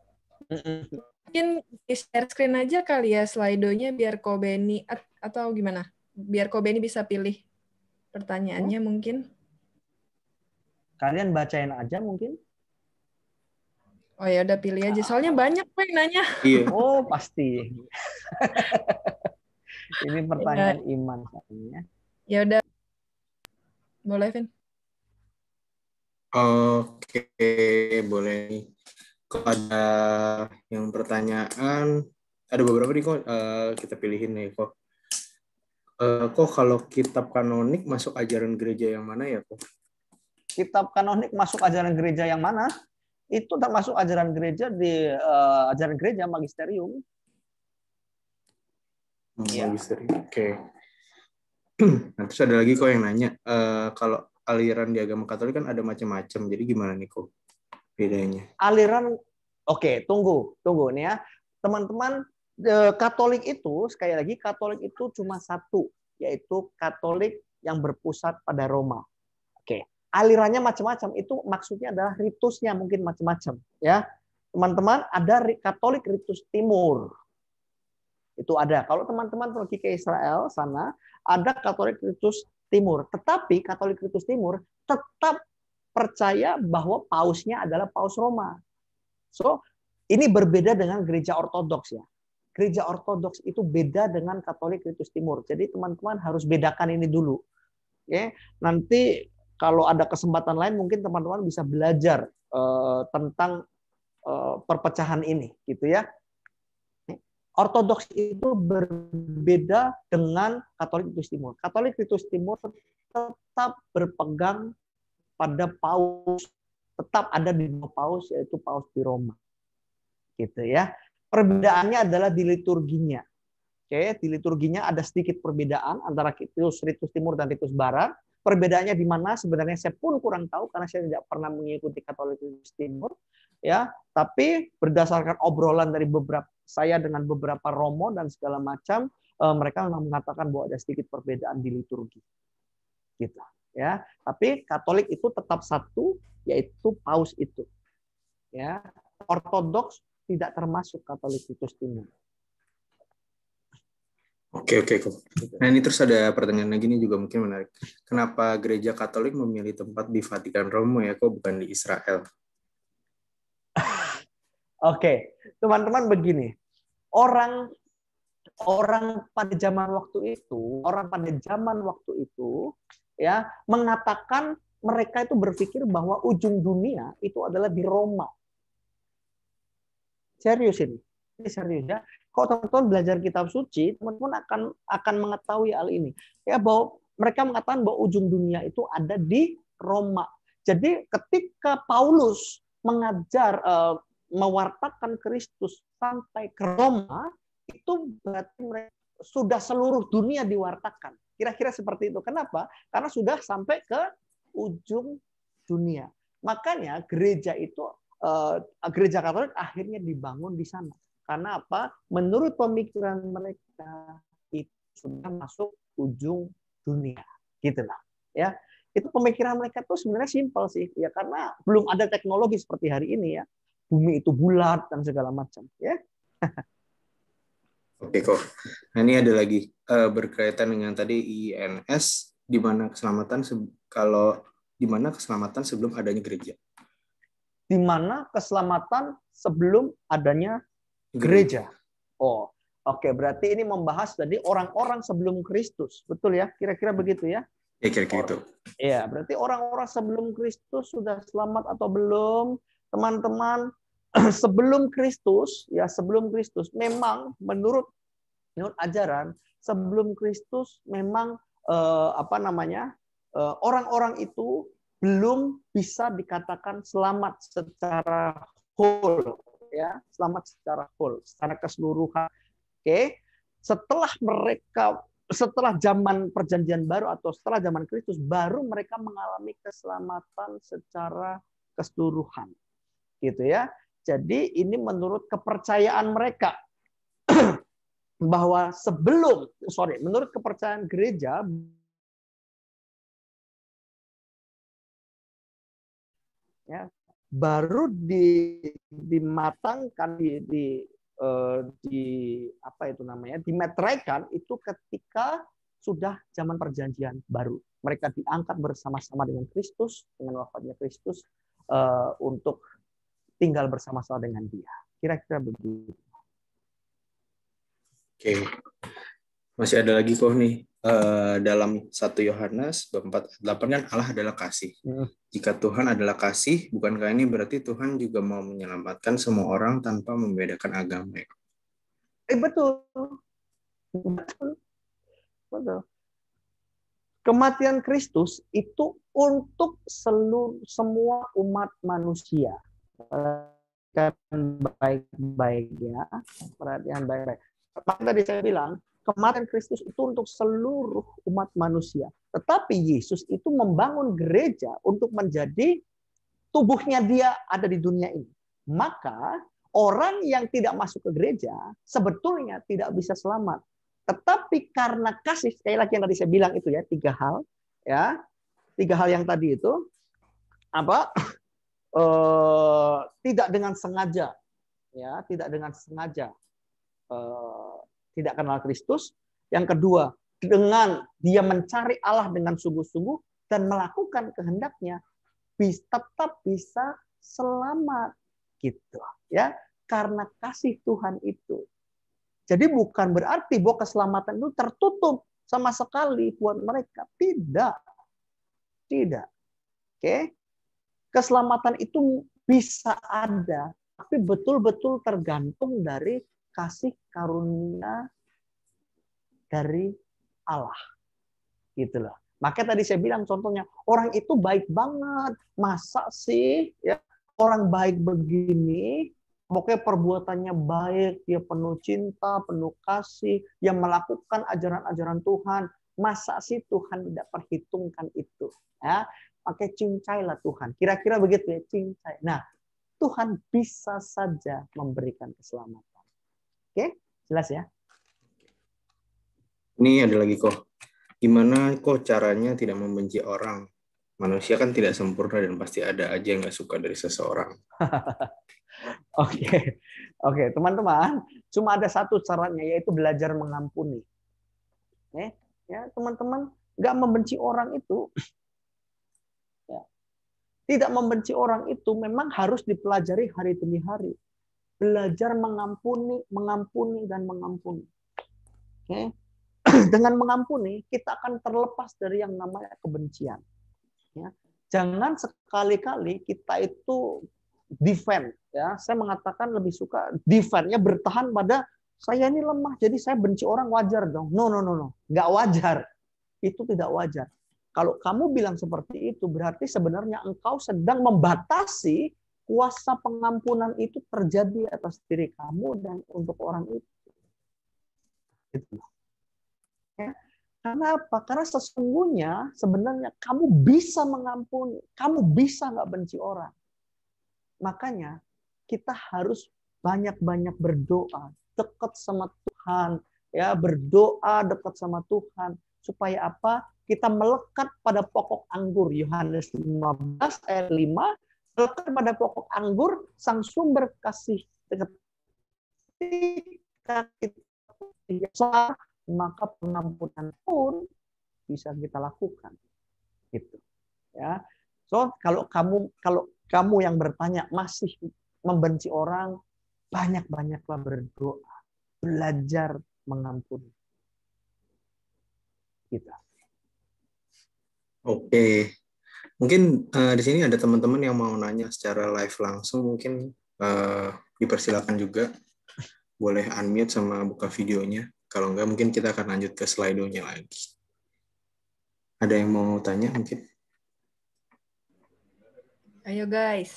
Mungkin di share screen aja kali ya slidonya biar Kobeni atau gimana? Biar Kobe ini bisa pilih pertanyaannya oh. mungkin. Kalian bacain aja mungkin. Oh ya udah pilih aja. Soalnya ah. banyak gue nanya. Iya. Oh pasti. Ini ya pertanyaan ya. iman katanya. Ya udah. Boleh Vin. Oke, boleh. Kalau ada yang pertanyaan, ada beberapa nih kok eh, kita pilihin nih kok uh, kok kalau kitab kanonik masuk ajaran gereja yang mana ya kok? Kitab kanonik masuk ajaran gereja yang mana? Itu termasuk ajaran gereja di uh, ajaran gereja magisterium. Magisterium, ya. Magisterium. Oke. Okay. Nah, terus ada lagi kok yang nanya, uh, kalau aliran di agama Katolik kan ada macam-macam. Jadi gimana nih kok bedanya? Aliran Oke, tunggu, tunggu nih ya. Teman-teman E, Katolik itu sekali lagi Katolik itu cuma satu yaitu Katolik yang berpusat pada Roma. Oke, alirannya macam-macam itu maksudnya adalah ritusnya mungkin macam-macam ya. Teman-teman ada Katolik ritus timur. Itu ada. Kalau teman-teman pergi ke Israel sana ada Katolik ritus timur. Tetapi Katolik ritus timur tetap percaya bahwa pausnya adalah paus Roma. So, ini berbeda dengan gereja ortodoks ya gereja ortodoks itu beda dengan Katolik Kristus Timur. Jadi teman-teman harus bedakan ini dulu. Oke, ya. nanti kalau ada kesempatan lain mungkin teman-teman bisa belajar uh, tentang uh, perpecahan ini, gitu ya. Ortodoks itu berbeda dengan Katolik Kristus Timur. Katolik Kristus Timur tetap berpegang pada paus, tetap ada di paus yaitu paus di Roma. Gitu ya. Perbedaannya adalah di liturginya. Oke, okay? di liturginya ada sedikit perbedaan antara ritus ritus timur dan ritus barat. Perbedaannya di mana sebenarnya saya pun kurang tahu karena saya tidak pernah mengikuti Katolik ritus timur. Ya, tapi berdasarkan obrolan dari beberapa saya dengan beberapa romo dan segala macam, eh, mereka memang mengatakan bahwa ada sedikit perbedaan di liturgi. Gitu ya tapi Katolik itu tetap satu yaitu paus itu ya Ortodoks tidak termasuk Katolikus Timur. Oke oke kok. Nah ini terus ada pertanyaan lagi ini juga mungkin menarik. Kenapa gereja Katolik memilih tempat di Vatikan Romo ya kok bukan di Israel? oke, teman-teman begini. Orang orang pada zaman waktu itu, orang pada zaman waktu itu ya mengatakan mereka itu berpikir bahwa ujung dunia itu adalah di Roma. Serius ini. Ini serius ya. Kalau teman-teman belajar kitab suci, teman-teman akan akan mengetahui hal ini. Ya bahwa mereka mengatakan bahwa ujung dunia itu ada di Roma. Jadi ketika Paulus mengajar eh, mewartakan Kristus sampai ke Roma, itu berarti mereka sudah seluruh dunia diwartakan. Kira-kira seperti itu. Kenapa? Karena sudah sampai ke ujung dunia. Makanya gereja itu Eh, gereja Katolik akhirnya dibangun di sana. Karena apa? Menurut pemikiran mereka itu sudah masuk ujung dunia, gitulah. Ya, itu pemikiran mereka tuh sebenarnya simpel sih, ya karena belum ada teknologi seperti hari ini ya. Bumi itu bulat dan segala macam, ya. Oke kok. Nah ini ada lagi uh, berkaitan dengan tadi INS di mana keselamatan kalau di mana keselamatan sebelum adanya gereja di mana keselamatan sebelum adanya gereja. Oh, oke. Okay. Berarti ini membahas tadi orang-orang sebelum Kristus. Betul ya? Kira-kira begitu ya? Iya, kira-kira itu. Iya, berarti orang-orang sebelum Kristus sudah selamat atau belum? Teman-teman, sebelum Kristus, ya sebelum Kristus, memang menurut menurut ajaran, sebelum Kristus memang eh, apa namanya? Eh, orang-orang itu belum bisa dikatakan selamat secara whole ya selamat secara whole secara keseluruhan oke setelah mereka setelah zaman perjanjian baru atau setelah zaman Kristus baru mereka mengalami keselamatan secara keseluruhan gitu ya jadi ini menurut kepercayaan mereka bahwa sebelum sorry menurut kepercayaan gereja ya baru di dimatangkan di, di eh, di apa itu namanya dimeteraikan itu ketika sudah zaman perjanjian baru mereka diangkat bersama-sama dengan Kristus dengan wafatnya Kristus uh, untuk tinggal bersama-sama dengan Dia kira-kira begitu. Oke, okay masih ada lagi kok nih uh, dalam 1 Yohanes 4 8 kan Allah adalah kasih. Hmm. Jika Tuhan adalah kasih, bukankah ini berarti Tuhan juga mau menyelamatkan semua orang tanpa membedakan agama? Ya? Eh betul. Betul. Kematian Kristus itu untuk seluruh semua umat manusia. Perhatikan baik-baik ya, perhatian baik-baik. Tadi saya bilang kematian Kristus itu untuk seluruh umat manusia. Tetapi Yesus itu membangun gereja untuk menjadi tubuhnya dia ada di dunia ini. Maka orang yang tidak masuk ke gereja sebetulnya tidak bisa selamat. Tetapi karena kasih sekali lagi yang tadi saya bilang itu ya tiga hal ya tiga hal yang tadi itu apa eh, tidak dengan sengaja ya tidak dengan sengaja eh, tidak kenal Kristus. Yang kedua, dengan dia mencari Allah dengan sungguh-sungguh dan melakukan kehendaknya, tetap bisa selamat gitu ya karena kasih Tuhan itu. Jadi bukan berarti bahwa keselamatan itu tertutup sama sekali buat mereka. Tidak. Tidak. Oke. Keselamatan itu bisa ada, tapi betul-betul tergantung dari kasih karunia dari Allah. Gitu loh. Makanya tadi saya bilang contohnya, orang itu baik banget. Masa sih ya orang baik begini, pokoknya perbuatannya baik, dia penuh cinta, penuh kasih, yang melakukan ajaran-ajaran Tuhan. Masa sih Tuhan tidak perhitungkan itu? Ya, pakai lah Tuhan. Kira-kira begitu ya, cincai. Nah, Tuhan bisa saja memberikan keselamatan. Oke, jelas ya. Ini ada lagi kok. Gimana kok caranya tidak membenci orang? Manusia kan tidak sempurna dan pasti ada aja yang nggak suka dari seseorang. Oke, oke okay. okay. teman-teman, cuma ada satu caranya yaitu belajar mengampuni. Eh, ya teman-teman, nggak membenci orang itu, ya, tidak membenci orang itu memang harus dipelajari hari demi hari belajar mengampuni, mengampuni dan mengampuni. Oke. Okay? Dengan mengampuni kita akan terlepas dari yang namanya kebencian. Ya. Jangan sekali-kali kita itu defend ya. Saya mengatakan lebih suka defendnya bertahan pada saya ini lemah jadi saya benci orang wajar dong. No no no no. Enggak wajar. Itu tidak wajar. Kalau kamu bilang seperti itu berarti sebenarnya engkau sedang membatasi kuasa pengampunan itu terjadi atas diri kamu dan untuk orang itu. Itu. Ya. Karena apa? Karena sesungguhnya sebenarnya kamu bisa mengampuni, kamu bisa nggak benci orang. Makanya kita harus banyak-banyak berdoa, dekat sama Tuhan, ya berdoa dekat sama Tuhan supaya apa? Kita melekat pada pokok anggur Yohanes 15 ayat 5 Letakkan pada pokok anggur, sang sumber kasih. Ketika kita maka pengampunan pun bisa kita lakukan. Gitu. Ya. So, kalau kamu kalau kamu yang bertanya masih membenci orang, banyak-banyaklah berdoa, belajar mengampuni kita. Gitu. Oke, Mungkin uh, di sini ada teman-teman yang mau nanya secara live langsung, mungkin uh, dipersilakan juga. Boleh unmute sama buka videonya. Kalau enggak, mungkin kita akan lanjut ke slidonya lagi. Ada yang mau tanya mungkin? Ayo guys.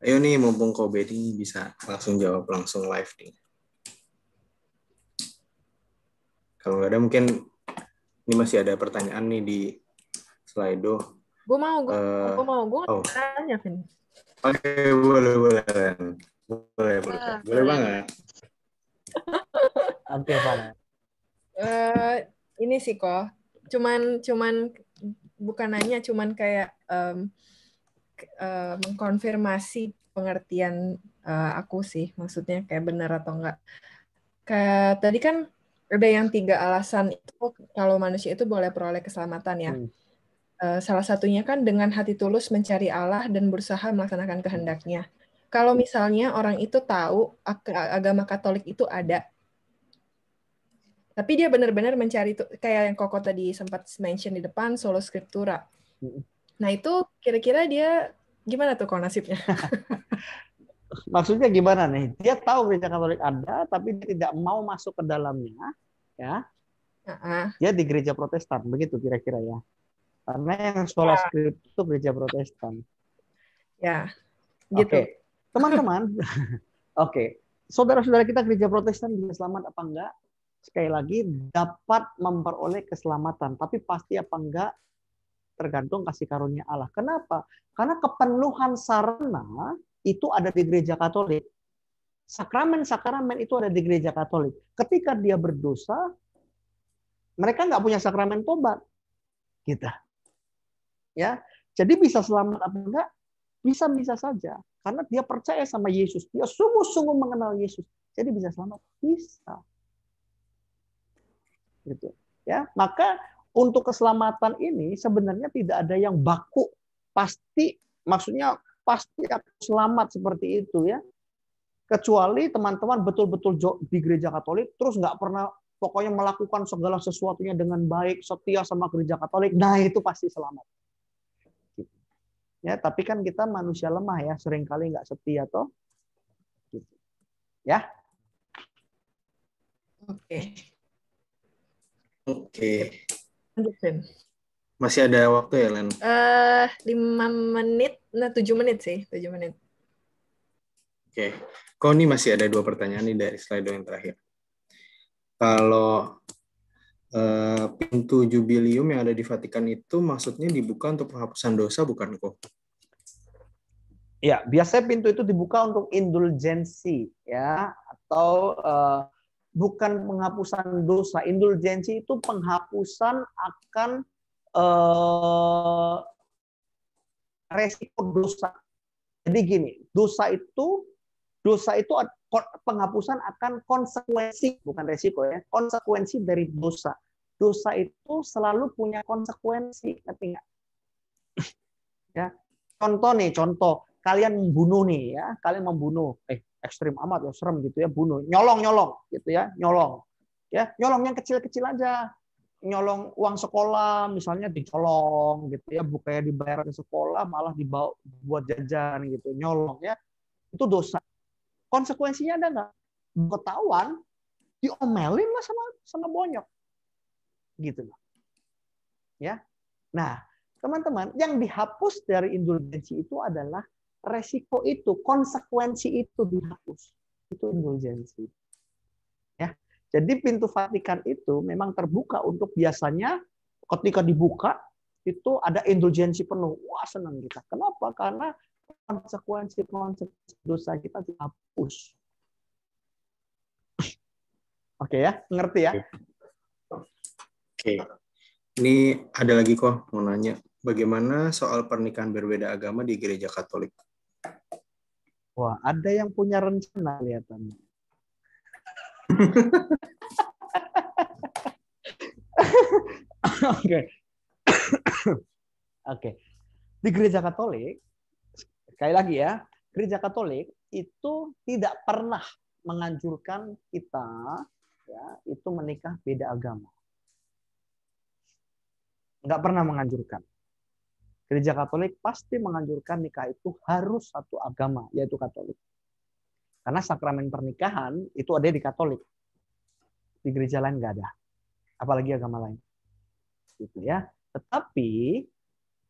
Ayo nih, mumpung kau bedi bisa langsung jawab langsung live nih. Kalau enggak ada mungkin ini masih ada pertanyaan nih di Slido. Gue mau, gue uh, mau, gue oh. tanya kan. Oke, okay, boleh, boleh. Boleh, boleh. Boleh, nah, boleh banget. Oke, apa? Uh, eh, ini sih kok, cuman cuman bukan nanya, cuman kayak um, uh, mengkonfirmasi pengertian uh, aku sih, maksudnya kayak benar atau enggak. Kayak tadi kan ada yang tiga alasan itu kalau manusia itu boleh peroleh keselamatan ya. Hmm. Eh, salah satunya kan dengan hati tulus mencari Allah dan berusaha melaksanakan kehendaknya. Kalau misalnya orang itu tahu agama Katolik itu ada, tapi dia benar-benar mencari itu kayak yang Koko tadi sempat mention di depan solo scriptura. Nah itu kira-kira dia gimana tuh kalau nasibnya? Maksudnya gimana nih? Dia tahu gereja Katolik ada, tapi dia tidak mau masuk ke dalamnya, ya? Uh-uh. Dia di gereja Protestan, begitu kira-kira ya? Karena yang sekolah ya. script itu gereja protestan. Ya, gitu. Okay. Teman-teman, oke. okay. Saudara-saudara kita gereja protestan bisa selamat apa enggak? Sekali lagi, dapat memperoleh keselamatan. Tapi pasti apa enggak? Tergantung kasih karunia Allah. Kenapa? Karena kepenuhan sarana itu ada di gereja katolik. Sakramen-sakramen itu ada di gereja katolik. Ketika dia berdosa, mereka nggak punya sakramen tobat. Kita. Gitu ya jadi bisa selamat apa enggak bisa bisa saja karena dia percaya sama Yesus dia sungguh-sungguh mengenal Yesus jadi bisa selamat bisa gitu ya maka untuk keselamatan ini sebenarnya tidak ada yang baku pasti maksudnya pasti akan selamat seperti itu ya kecuali teman-teman betul-betul di gereja Katolik terus nggak pernah pokoknya melakukan segala sesuatunya dengan baik setia sama gereja Katolik nah itu pasti selamat Ya, tapi kan kita manusia lemah ya, seringkali nggak setia toh. Gitu. Ya. Oke. Oke. Lanjutin. Masih ada waktu ya, Len? Eh, uh, menit, nah tujuh menit sih, tujuh menit. Oke. Okay. Kau ini masih ada dua pertanyaan nih dari slide yang terakhir. Kalau eh, pintu jubilium yang ada di Vatikan itu maksudnya dibuka untuk penghapusan dosa bukan kok? Ya, biasanya pintu itu dibuka untuk indulgensi ya atau uh, bukan penghapusan dosa. Indulgensi itu penghapusan akan uh, resiko dosa. Jadi gini, dosa itu dosa itu penghapusan akan konsekuensi bukan resiko ya, konsekuensi dari dosa. Dosa itu selalu punya konsekuensi, ngerti nggak? Ya. Contoh nih, contoh kalian membunuh nih ya, kalian membunuh, eh ekstrim amat ya, serem gitu ya, bunuh, nyolong nyolong gitu ya, nyolong, ya nyolong yang kecil-kecil aja, nyolong uang sekolah misalnya dicolong gitu ya, bukannya dibayar di sekolah malah dibawa buat jajan gitu, nyolong ya, itu dosa. Konsekuensinya ada nggak? Ketahuan, diomelin lah sama sama bonyok, gitu loh. Ya, nah teman-teman yang dihapus dari indulgensi itu adalah resiko itu, konsekuensi itu dihapus. Itu indulgensi. Ya. Jadi pintu Vatikan itu memang terbuka untuk biasanya ketika dibuka itu ada indulgensi penuh. Wah, senang kita. Kenapa? Karena konsekuensi-konsekuensi dosa kita dihapus. Oke ya, ngerti ya? Oke. Ini ada lagi kok mau nanya, bagaimana soal pernikahan berbeda agama di gereja Katolik? Wah, ada yang punya rencana kelihatannya. Oke. Oke. Di gereja Katolik, sekali lagi ya, gereja Katolik itu tidak pernah menganjurkan kita ya, itu menikah beda agama. Nggak pernah menganjurkan. Gereja Katolik pasti menganjurkan nikah itu harus satu agama, yaitu Katolik. Karena sakramen pernikahan itu ada di Katolik. Di gereja lain nggak ada. Apalagi agama lain. Gitu ya. Tetapi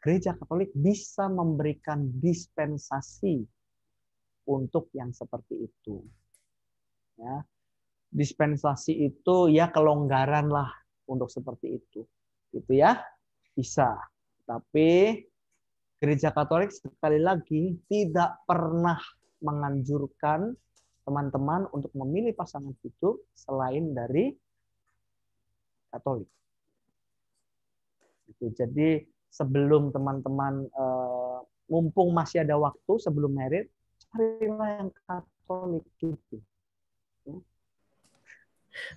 gereja Katolik bisa memberikan dispensasi untuk yang seperti itu. Ya. Dispensasi itu ya kelonggaran lah untuk seperti itu. Gitu ya. Bisa tapi gereja Katolik sekali lagi tidak pernah menganjurkan teman-teman untuk memilih pasangan hidup selain dari Katolik. Gitu. Jadi sebelum teman-teman eh, mumpung masih ada waktu sebelum merit, carilah yang Katolik itu. Ya.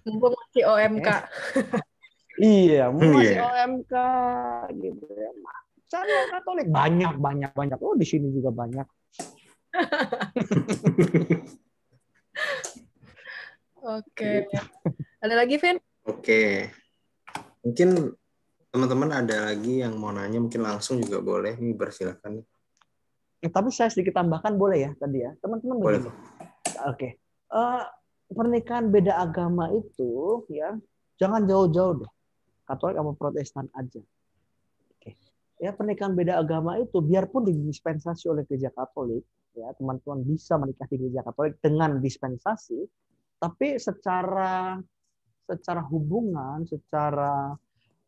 Mumpung masih OMK. Okay. Iya, hmm, masih yeah. OMK gitu ya. Cari orang Katolik banyak banyak banyak. Oh di sini juga banyak. Oke. Okay. Ada lagi, Vin? Oke. Okay. Mungkin teman-teman ada lagi yang mau nanya, mungkin langsung juga boleh. Ini bersilakan. Eh, tapi saya sedikit tambahkan boleh ya tadi ya, teman-teman. Boleh. Oke. Okay. Uh, eh, pernikahan beda agama itu ya jangan jauh-jauh deh. Katolik sama Protestan aja. Oke. Ya pernikahan beda agama itu biarpun didispensasi oleh gereja Katolik, ya teman-teman bisa menikah di gereja Katolik dengan dispensasi, tapi secara secara hubungan, secara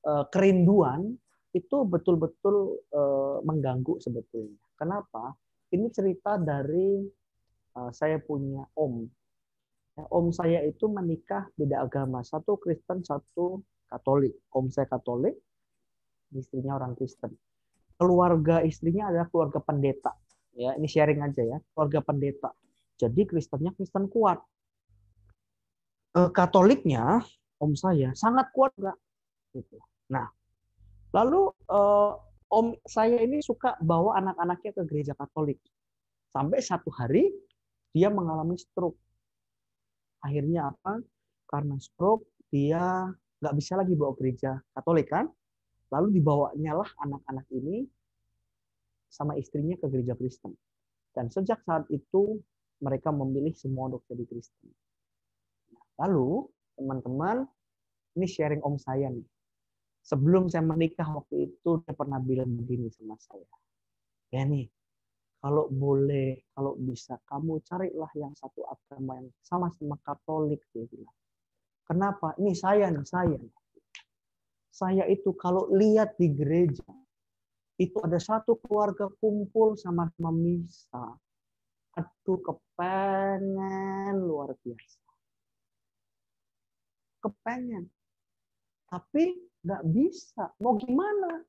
uh, kerinduan itu betul-betul uh, mengganggu sebetulnya. Kenapa? Ini cerita dari uh, saya punya om. Ya, om saya itu menikah beda agama, satu Kristen, satu Katolik, om saya Katolik, istrinya orang Kristen. Keluarga istrinya adalah keluarga pendeta. Ya, ini sharing aja ya, keluarga pendeta. Jadi Kristennya Kristen kuat. Eh, Katoliknya om saya sangat kuat enggak? Gitu. Nah, lalu eh, om saya ini suka bawa anak-anaknya ke gereja Katolik. Sampai satu hari dia mengalami stroke. Akhirnya apa? Karena stroke dia nggak bisa lagi bawa gereja Katolik kan? Lalu dibawanya lah anak-anak ini sama istrinya ke gereja Kristen. Dan sejak saat itu mereka memilih semua untuk jadi Kristen. Lalu teman-teman, ini sharing om saya nih. Sebelum saya menikah waktu itu dia pernah bilang begini sama saya. Ya nih, kalau boleh, kalau bisa kamu carilah yang satu agama yang sama sama Katolik dia bilang. Kenapa? Ini saya nih, saya. Saya itu kalau lihat di gereja, itu ada satu keluarga kumpul sama-sama Aduh, kepengen luar biasa. Kepengen. Tapi nggak bisa. Mau gimana?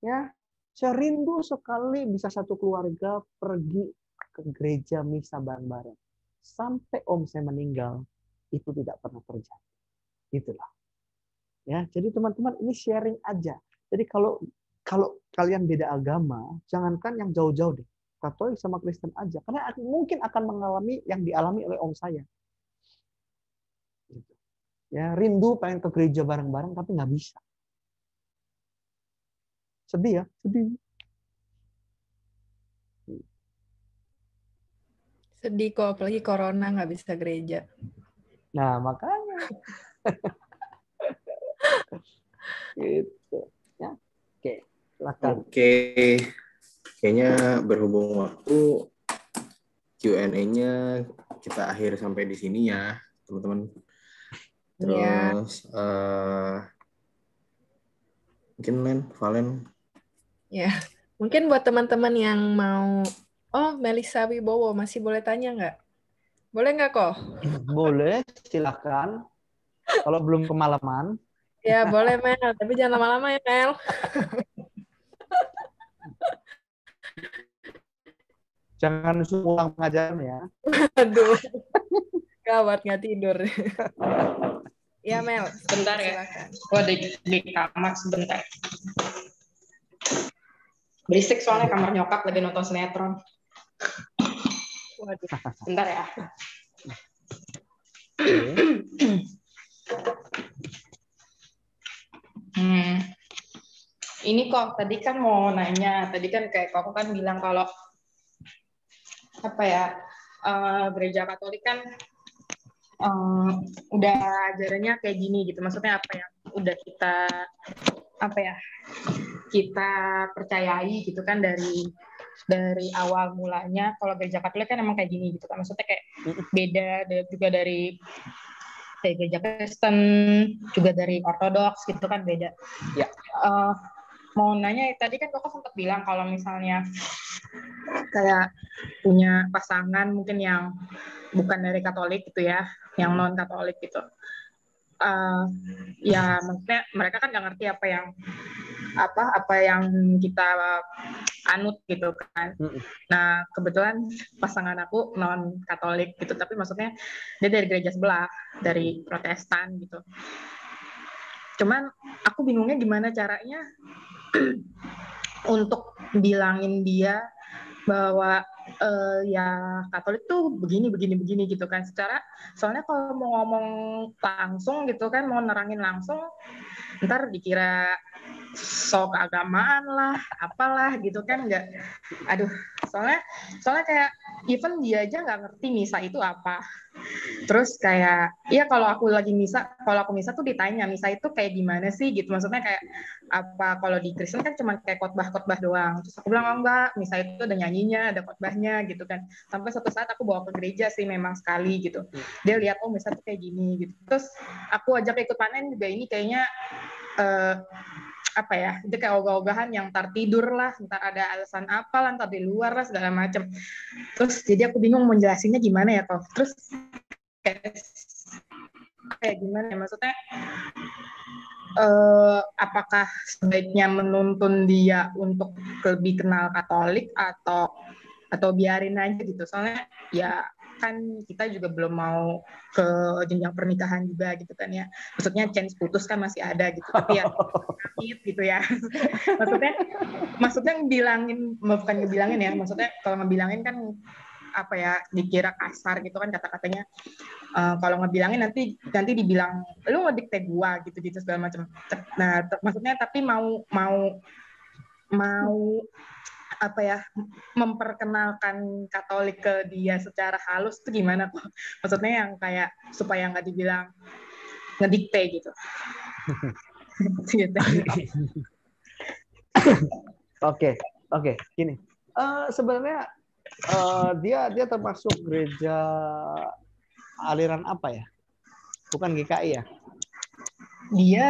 Ya, saya rindu sekali bisa satu keluarga pergi ke gereja misa bareng-bareng. Sampai om saya meninggal, itu tidak pernah terjadi. Itulah. Ya, jadi teman-teman ini sharing aja. Jadi kalau kalau kalian beda agama, jangankan yang jauh-jauh deh. Katolik sama Kristen aja. Karena mungkin akan mengalami yang dialami oleh om saya. Gitu. Ya, rindu pengen ke gereja bareng-bareng tapi nggak bisa. Sedih ya, sedih. Sedih kok, apalagi corona nggak bisa gereja. Nah, makanya. gitu. Ya. Oke, silakan. Oke. Kayaknya berhubung waktu Q&A-nya kita akhir sampai di sini ya, teman-teman. Iya. Terus yeah. uh, mungkin Len, Valen. Ya, mungkin buat teman-teman yang mau Oh, Melisa Wibowo masih boleh tanya nggak? Boleh nggak kok? Boleh, silakan. Kalau belum kemalaman. Ya boleh Mel, tapi jangan lama-lama ya Mel. jangan semua pengajaran ya. Aduh, kawat nggak tidur. ya Mel. Sebentar ya. Gue ada di kamar sebentar. Berisik soalnya kamar nyokap lagi nonton sinetron. Waduh, bentar ya. hmm. Ini kok tadi kan mau nanya, tadi kan kayak kok kan bilang kalau apa ya uh, gereja Katolik kan uh, udah ajarannya kayak gini gitu, maksudnya apa yang udah kita apa ya kita percayai gitu kan dari dari awal mulanya kalau gereja Katolik kan emang kayak gini gitu kan maksudnya kayak beda juga dari kayak gereja Kristen juga dari Ortodoks gitu kan beda. Ya. Uh, mau nanya tadi kan kok sempat bilang kalau misalnya kayak punya pasangan mungkin yang bukan dari Katolik gitu ya, yang non Katolik gitu. Uh, ya maksudnya mereka kan nggak ngerti apa yang apa apa yang kita anut gitu kan. Nah kebetulan pasangan aku non Katolik gitu, tapi maksudnya dia dari gereja sebelah, dari Protestan gitu. Cuman aku bingungnya gimana caranya untuk bilangin dia bahwa uh, ya Katolik tuh begini begini begini gitu kan secara soalnya kalau mau ngomong langsung gitu kan mau nerangin langsung ntar dikira sok keagamaan lah, apalah gitu kan nggak, aduh soalnya soalnya kayak even dia aja nggak ngerti misa itu apa. Terus kayak iya kalau aku lagi misa, kalau aku misa tuh ditanya misa itu kayak gimana sih gitu, maksudnya kayak apa kalau di Kristen kan cuma kayak khotbah-khotbah doang. Terus aku bilang oh, enggak, misa itu ada nyanyinya, ada khotbahnya gitu kan. Sampai satu saat aku bawa ke gereja sih memang sekali gitu. Dia lihat oh misa tuh kayak gini gitu. Terus aku ajak ikut panen juga ini kayaknya uh, apa ya itu kayak ogah-ogahan yang ntar tidur lah ntar ada alasan apa lah ntar di luar lah segala macem terus jadi aku bingung mau jelasinnya gimana ya kok. terus kayak, kayak gimana ya maksudnya eh, apakah sebaiknya menuntun dia untuk lebih kenal Katolik atau atau biarin aja gitu soalnya ya kan kita juga belum mau ke jenjang pernikahan juga gitu kan ya. Maksudnya chance putus kan masih ada gitu. Tapi ya sakit gitu ya. maksudnya maksudnya bilangin bukan ngebilangin ya. Maksudnya kalau ngebilangin kan apa ya dikira kasar gitu kan kata-katanya uh, kalau ngebilangin nanti nanti dibilang lu ngedikte gua gitu gitu segala macam nah maksudnya tapi mau mau mau apa ya memperkenalkan Katolik ke dia secara halus itu gimana kok? Maksudnya yang kayak supaya nggak dibilang ngedikte gitu. Oke, oke, gini. Uh, sebenarnya uh, dia dia termasuk gereja aliran apa ya? Bukan GKI ya? dia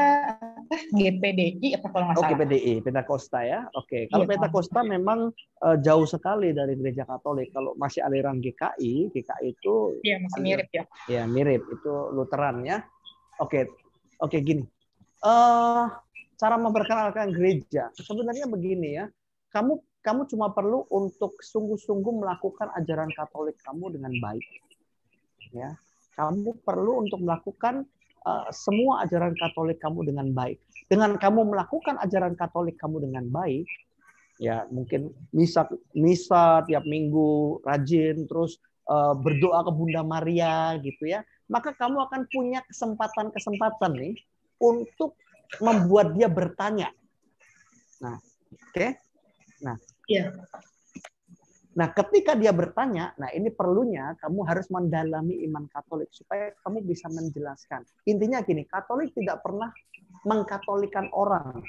GPDI apa kalau nggak oh, salah? Oh GPDI Pentakosta ya. Oke okay. Iya, kalau iya, Pentakosta kan. memang uh, jauh sekali dari gereja Katolik. Kalau masih aliran GKI, GKI itu iya masih mirip ya. Iya mirip itu Lutheran ya. Oke okay. oke okay, gini. Uh, cara memperkenalkan gereja sebenarnya begini ya. Kamu kamu cuma perlu untuk sungguh-sungguh melakukan ajaran Katolik kamu dengan baik. Ya, kamu perlu untuk melakukan Eh, semua ajaran Katolik kamu dengan baik. Dengan kamu melakukan ajaran Katolik kamu dengan baik, ya mungkin misa misa tiap minggu rajin terus uh, berdoa ke Bunda Maria gitu ya, maka kamu akan punya kesempatan-kesempatan nih untuk membuat dia bertanya. Nah, oke. Okay? Nah, ya. Nah, ketika dia bertanya, nah ini perlunya kamu harus mendalami iman Katolik supaya kamu bisa menjelaskan. Intinya gini, Katolik tidak pernah mengkatolikan orang,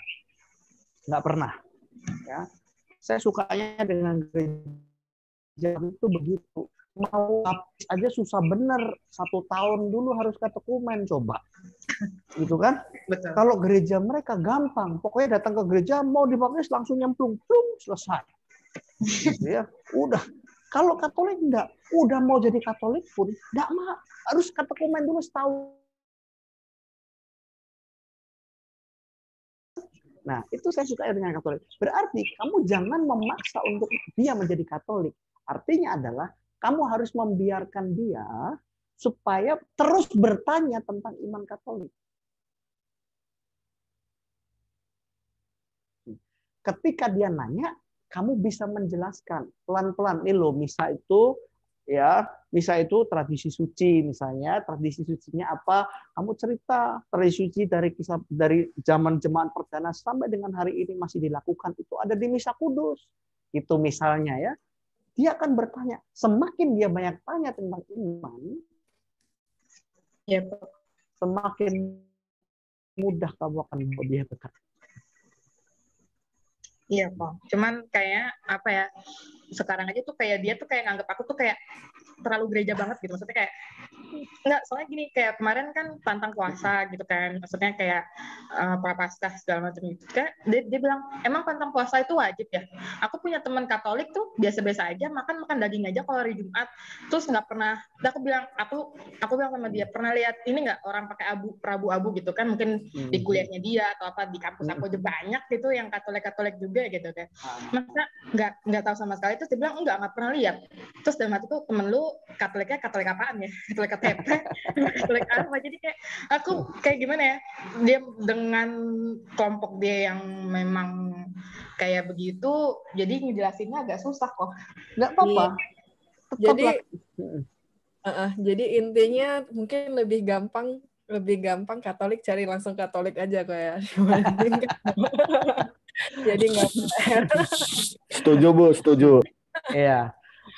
nggak pernah. Ya, saya sukanya dengan gereja itu begitu. Mau habis aja susah bener satu tahun dulu harus ke dokumen coba, gitu kan? Betul. Kalau gereja mereka gampang, pokoknya datang ke gereja mau dibaptis langsung nyemplung, plung selesai gitu ya udah kalau Katolik enggak udah mau jadi Katolik pun enggak mah harus katekumen dulu setahun Nah, itu saya suka dengan Katolik. Berarti kamu jangan memaksa untuk dia menjadi Katolik. Artinya adalah kamu harus membiarkan dia supaya terus bertanya tentang iman Katolik. Ketika dia nanya, kamu bisa menjelaskan pelan-pelan nih loh misa itu ya misa itu tradisi suci misalnya tradisi sucinya apa kamu cerita tradisi suci dari kisah dari zaman jemaat perdana sampai dengan hari ini masih dilakukan itu ada di misa kudus itu misalnya ya dia akan bertanya semakin dia banyak tanya tentang iman ya, semakin mudah kamu akan dia berkata Iya kok. Cuman kayak apa ya? Sekarang aja tuh kayak dia tuh kayak nganggap aku tuh kayak terlalu gereja banget gitu. Maksudnya kayak enggak soalnya gini kayak kemarin kan pantang puasa gitu kan. Maksudnya kayak uh, eh, prapaskah segala macam gitu. Kayak dia, dia bilang emang pantang puasa itu wajib ya. Aku punya teman Katolik tuh biasa-biasa aja makan makan daging aja kalau hari Jumat. Terus nggak pernah. Aku bilang aku aku bilang sama dia pernah lihat ini nggak orang pakai abu prabu abu gitu kan mungkin di hmm. kuliahnya dia atau apa di kampus aku aja banyak gitu yang Katolik Katolik juga juga gitu kan ah. masa nggak nggak tahu sama sekali terus dia bilang enggak nggak pernah lihat terus dalam hati tuh temen lu katoliknya katolik apaan ya katolik KTP ya? katolik apa jadi kayak aku kayak gimana ya dia dengan kelompok dia yang memang kayak begitu jadi ngejelasinnya agak susah kok nggak apa-apa iya. jadi uh, uh, jadi intinya mungkin lebih gampang lebih gampang Katolik cari langsung Katolik aja kok ya, jadi nggak setuju bu setuju iya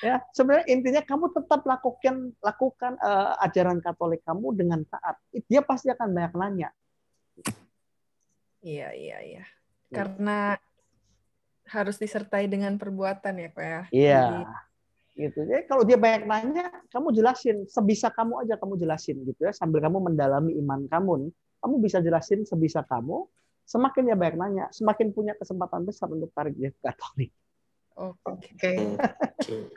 ya sebenarnya intinya kamu tetap lakukan lakukan uh, ajaran Katolik kamu dengan taat dia pasti akan banyak nanya iya iya iya, iya. karena harus disertai dengan perbuatan ya pak ya iya Jadi, gitu. Jadi kalau dia banyak nanya, kamu jelasin sebisa kamu aja kamu jelasin gitu ya sambil kamu mendalami iman kamu. kamu bisa jelasin sebisa kamu. Semakin dia banyak nanya, semakin punya kesempatan besar untuk tarik dia Katolik. Oke.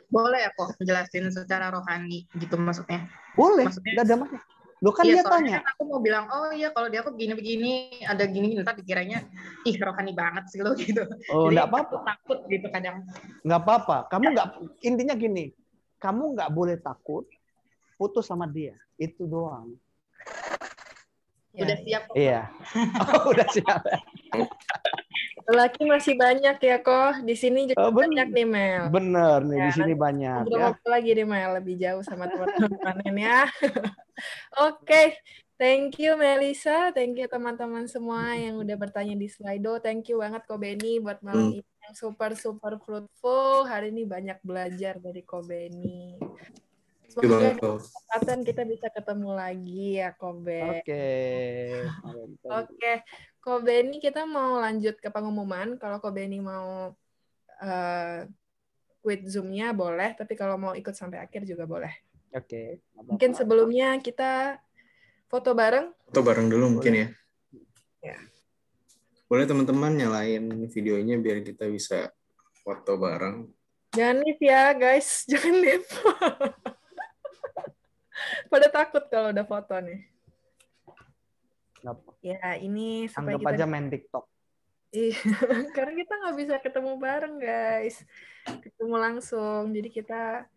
Boleh ya kok jelasin secara rohani gitu maksudnya? Boleh. Maksudnya, ada masalah. Lu kan iya, dia tanya. Kan aku mau bilang, oh iya kalau dia aku begini-begini, ada gini, ntar dikiranya, ih rohani banget sih lo gitu. Oh, nggak apa-apa. Takut gitu kadang. Nggak apa-apa. Kamu iya. nggak, intinya gini, kamu nggak boleh takut putus sama dia. Itu doang. Ya, udah iya. siap kok. Iya. Oh, udah siap. Lelaki masih banyak ya kok. Di sini juga oh, banyak nih Mel. Bener nih ya, di iya. sini banyak. Ya. waktu lagi nih Mel lebih jauh sama teman-teman ya. Oke. Okay. Thank you Melisa, thank you teman-teman semua yang udah bertanya di Slido. Thank you banget kok Benny buat malam hmm. ini yang super super fruitful. Hari ini banyak belajar dari kok Benny. Semoga kesempatan kita bisa ketemu lagi ya Kobe. Oke. Okay. Oke. Kobe ini kita mau lanjut ke pengumuman. Kalau Kobe ini mau uh, quit zoomnya boleh, tapi kalau mau ikut sampai akhir juga boleh. Oke. Okay. Mungkin sebelumnya kita foto bareng. Foto bareng dulu mungkin ya. Ya. Boleh teman-teman nyalain videonya biar kita bisa foto bareng. Jangan live ya guys, jangan live. Pada takut kalau udah foto nih. Ya ini sampai Anggap kita... aja main TikTok. Iya, karena kita nggak bisa ketemu bareng guys, ketemu langsung. Jadi kita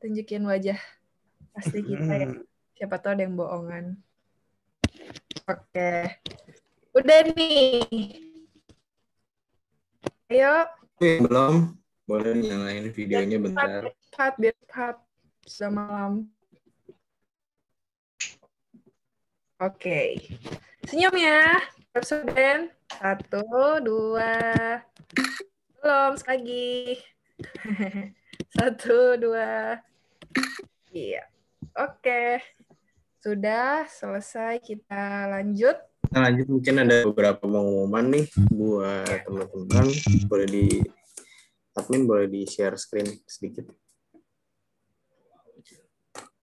tunjukin wajah asli kita ya. Siapa tahu ada yang bohongan. Oke, udah nih. Ayo. Belum, boleh nyalain videonya bentar. Part, part, part, Selamat malam. Oke. Okay. Senyum ya. Persoben. Satu, dua. Belum, lagi. Satu, dua. Iya. Oke. Okay. Sudah selesai kita lanjut. Kita lanjut mungkin ada beberapa pengumuman nih buat teman-teman. Boleh di admin boleh di share screen sedikit.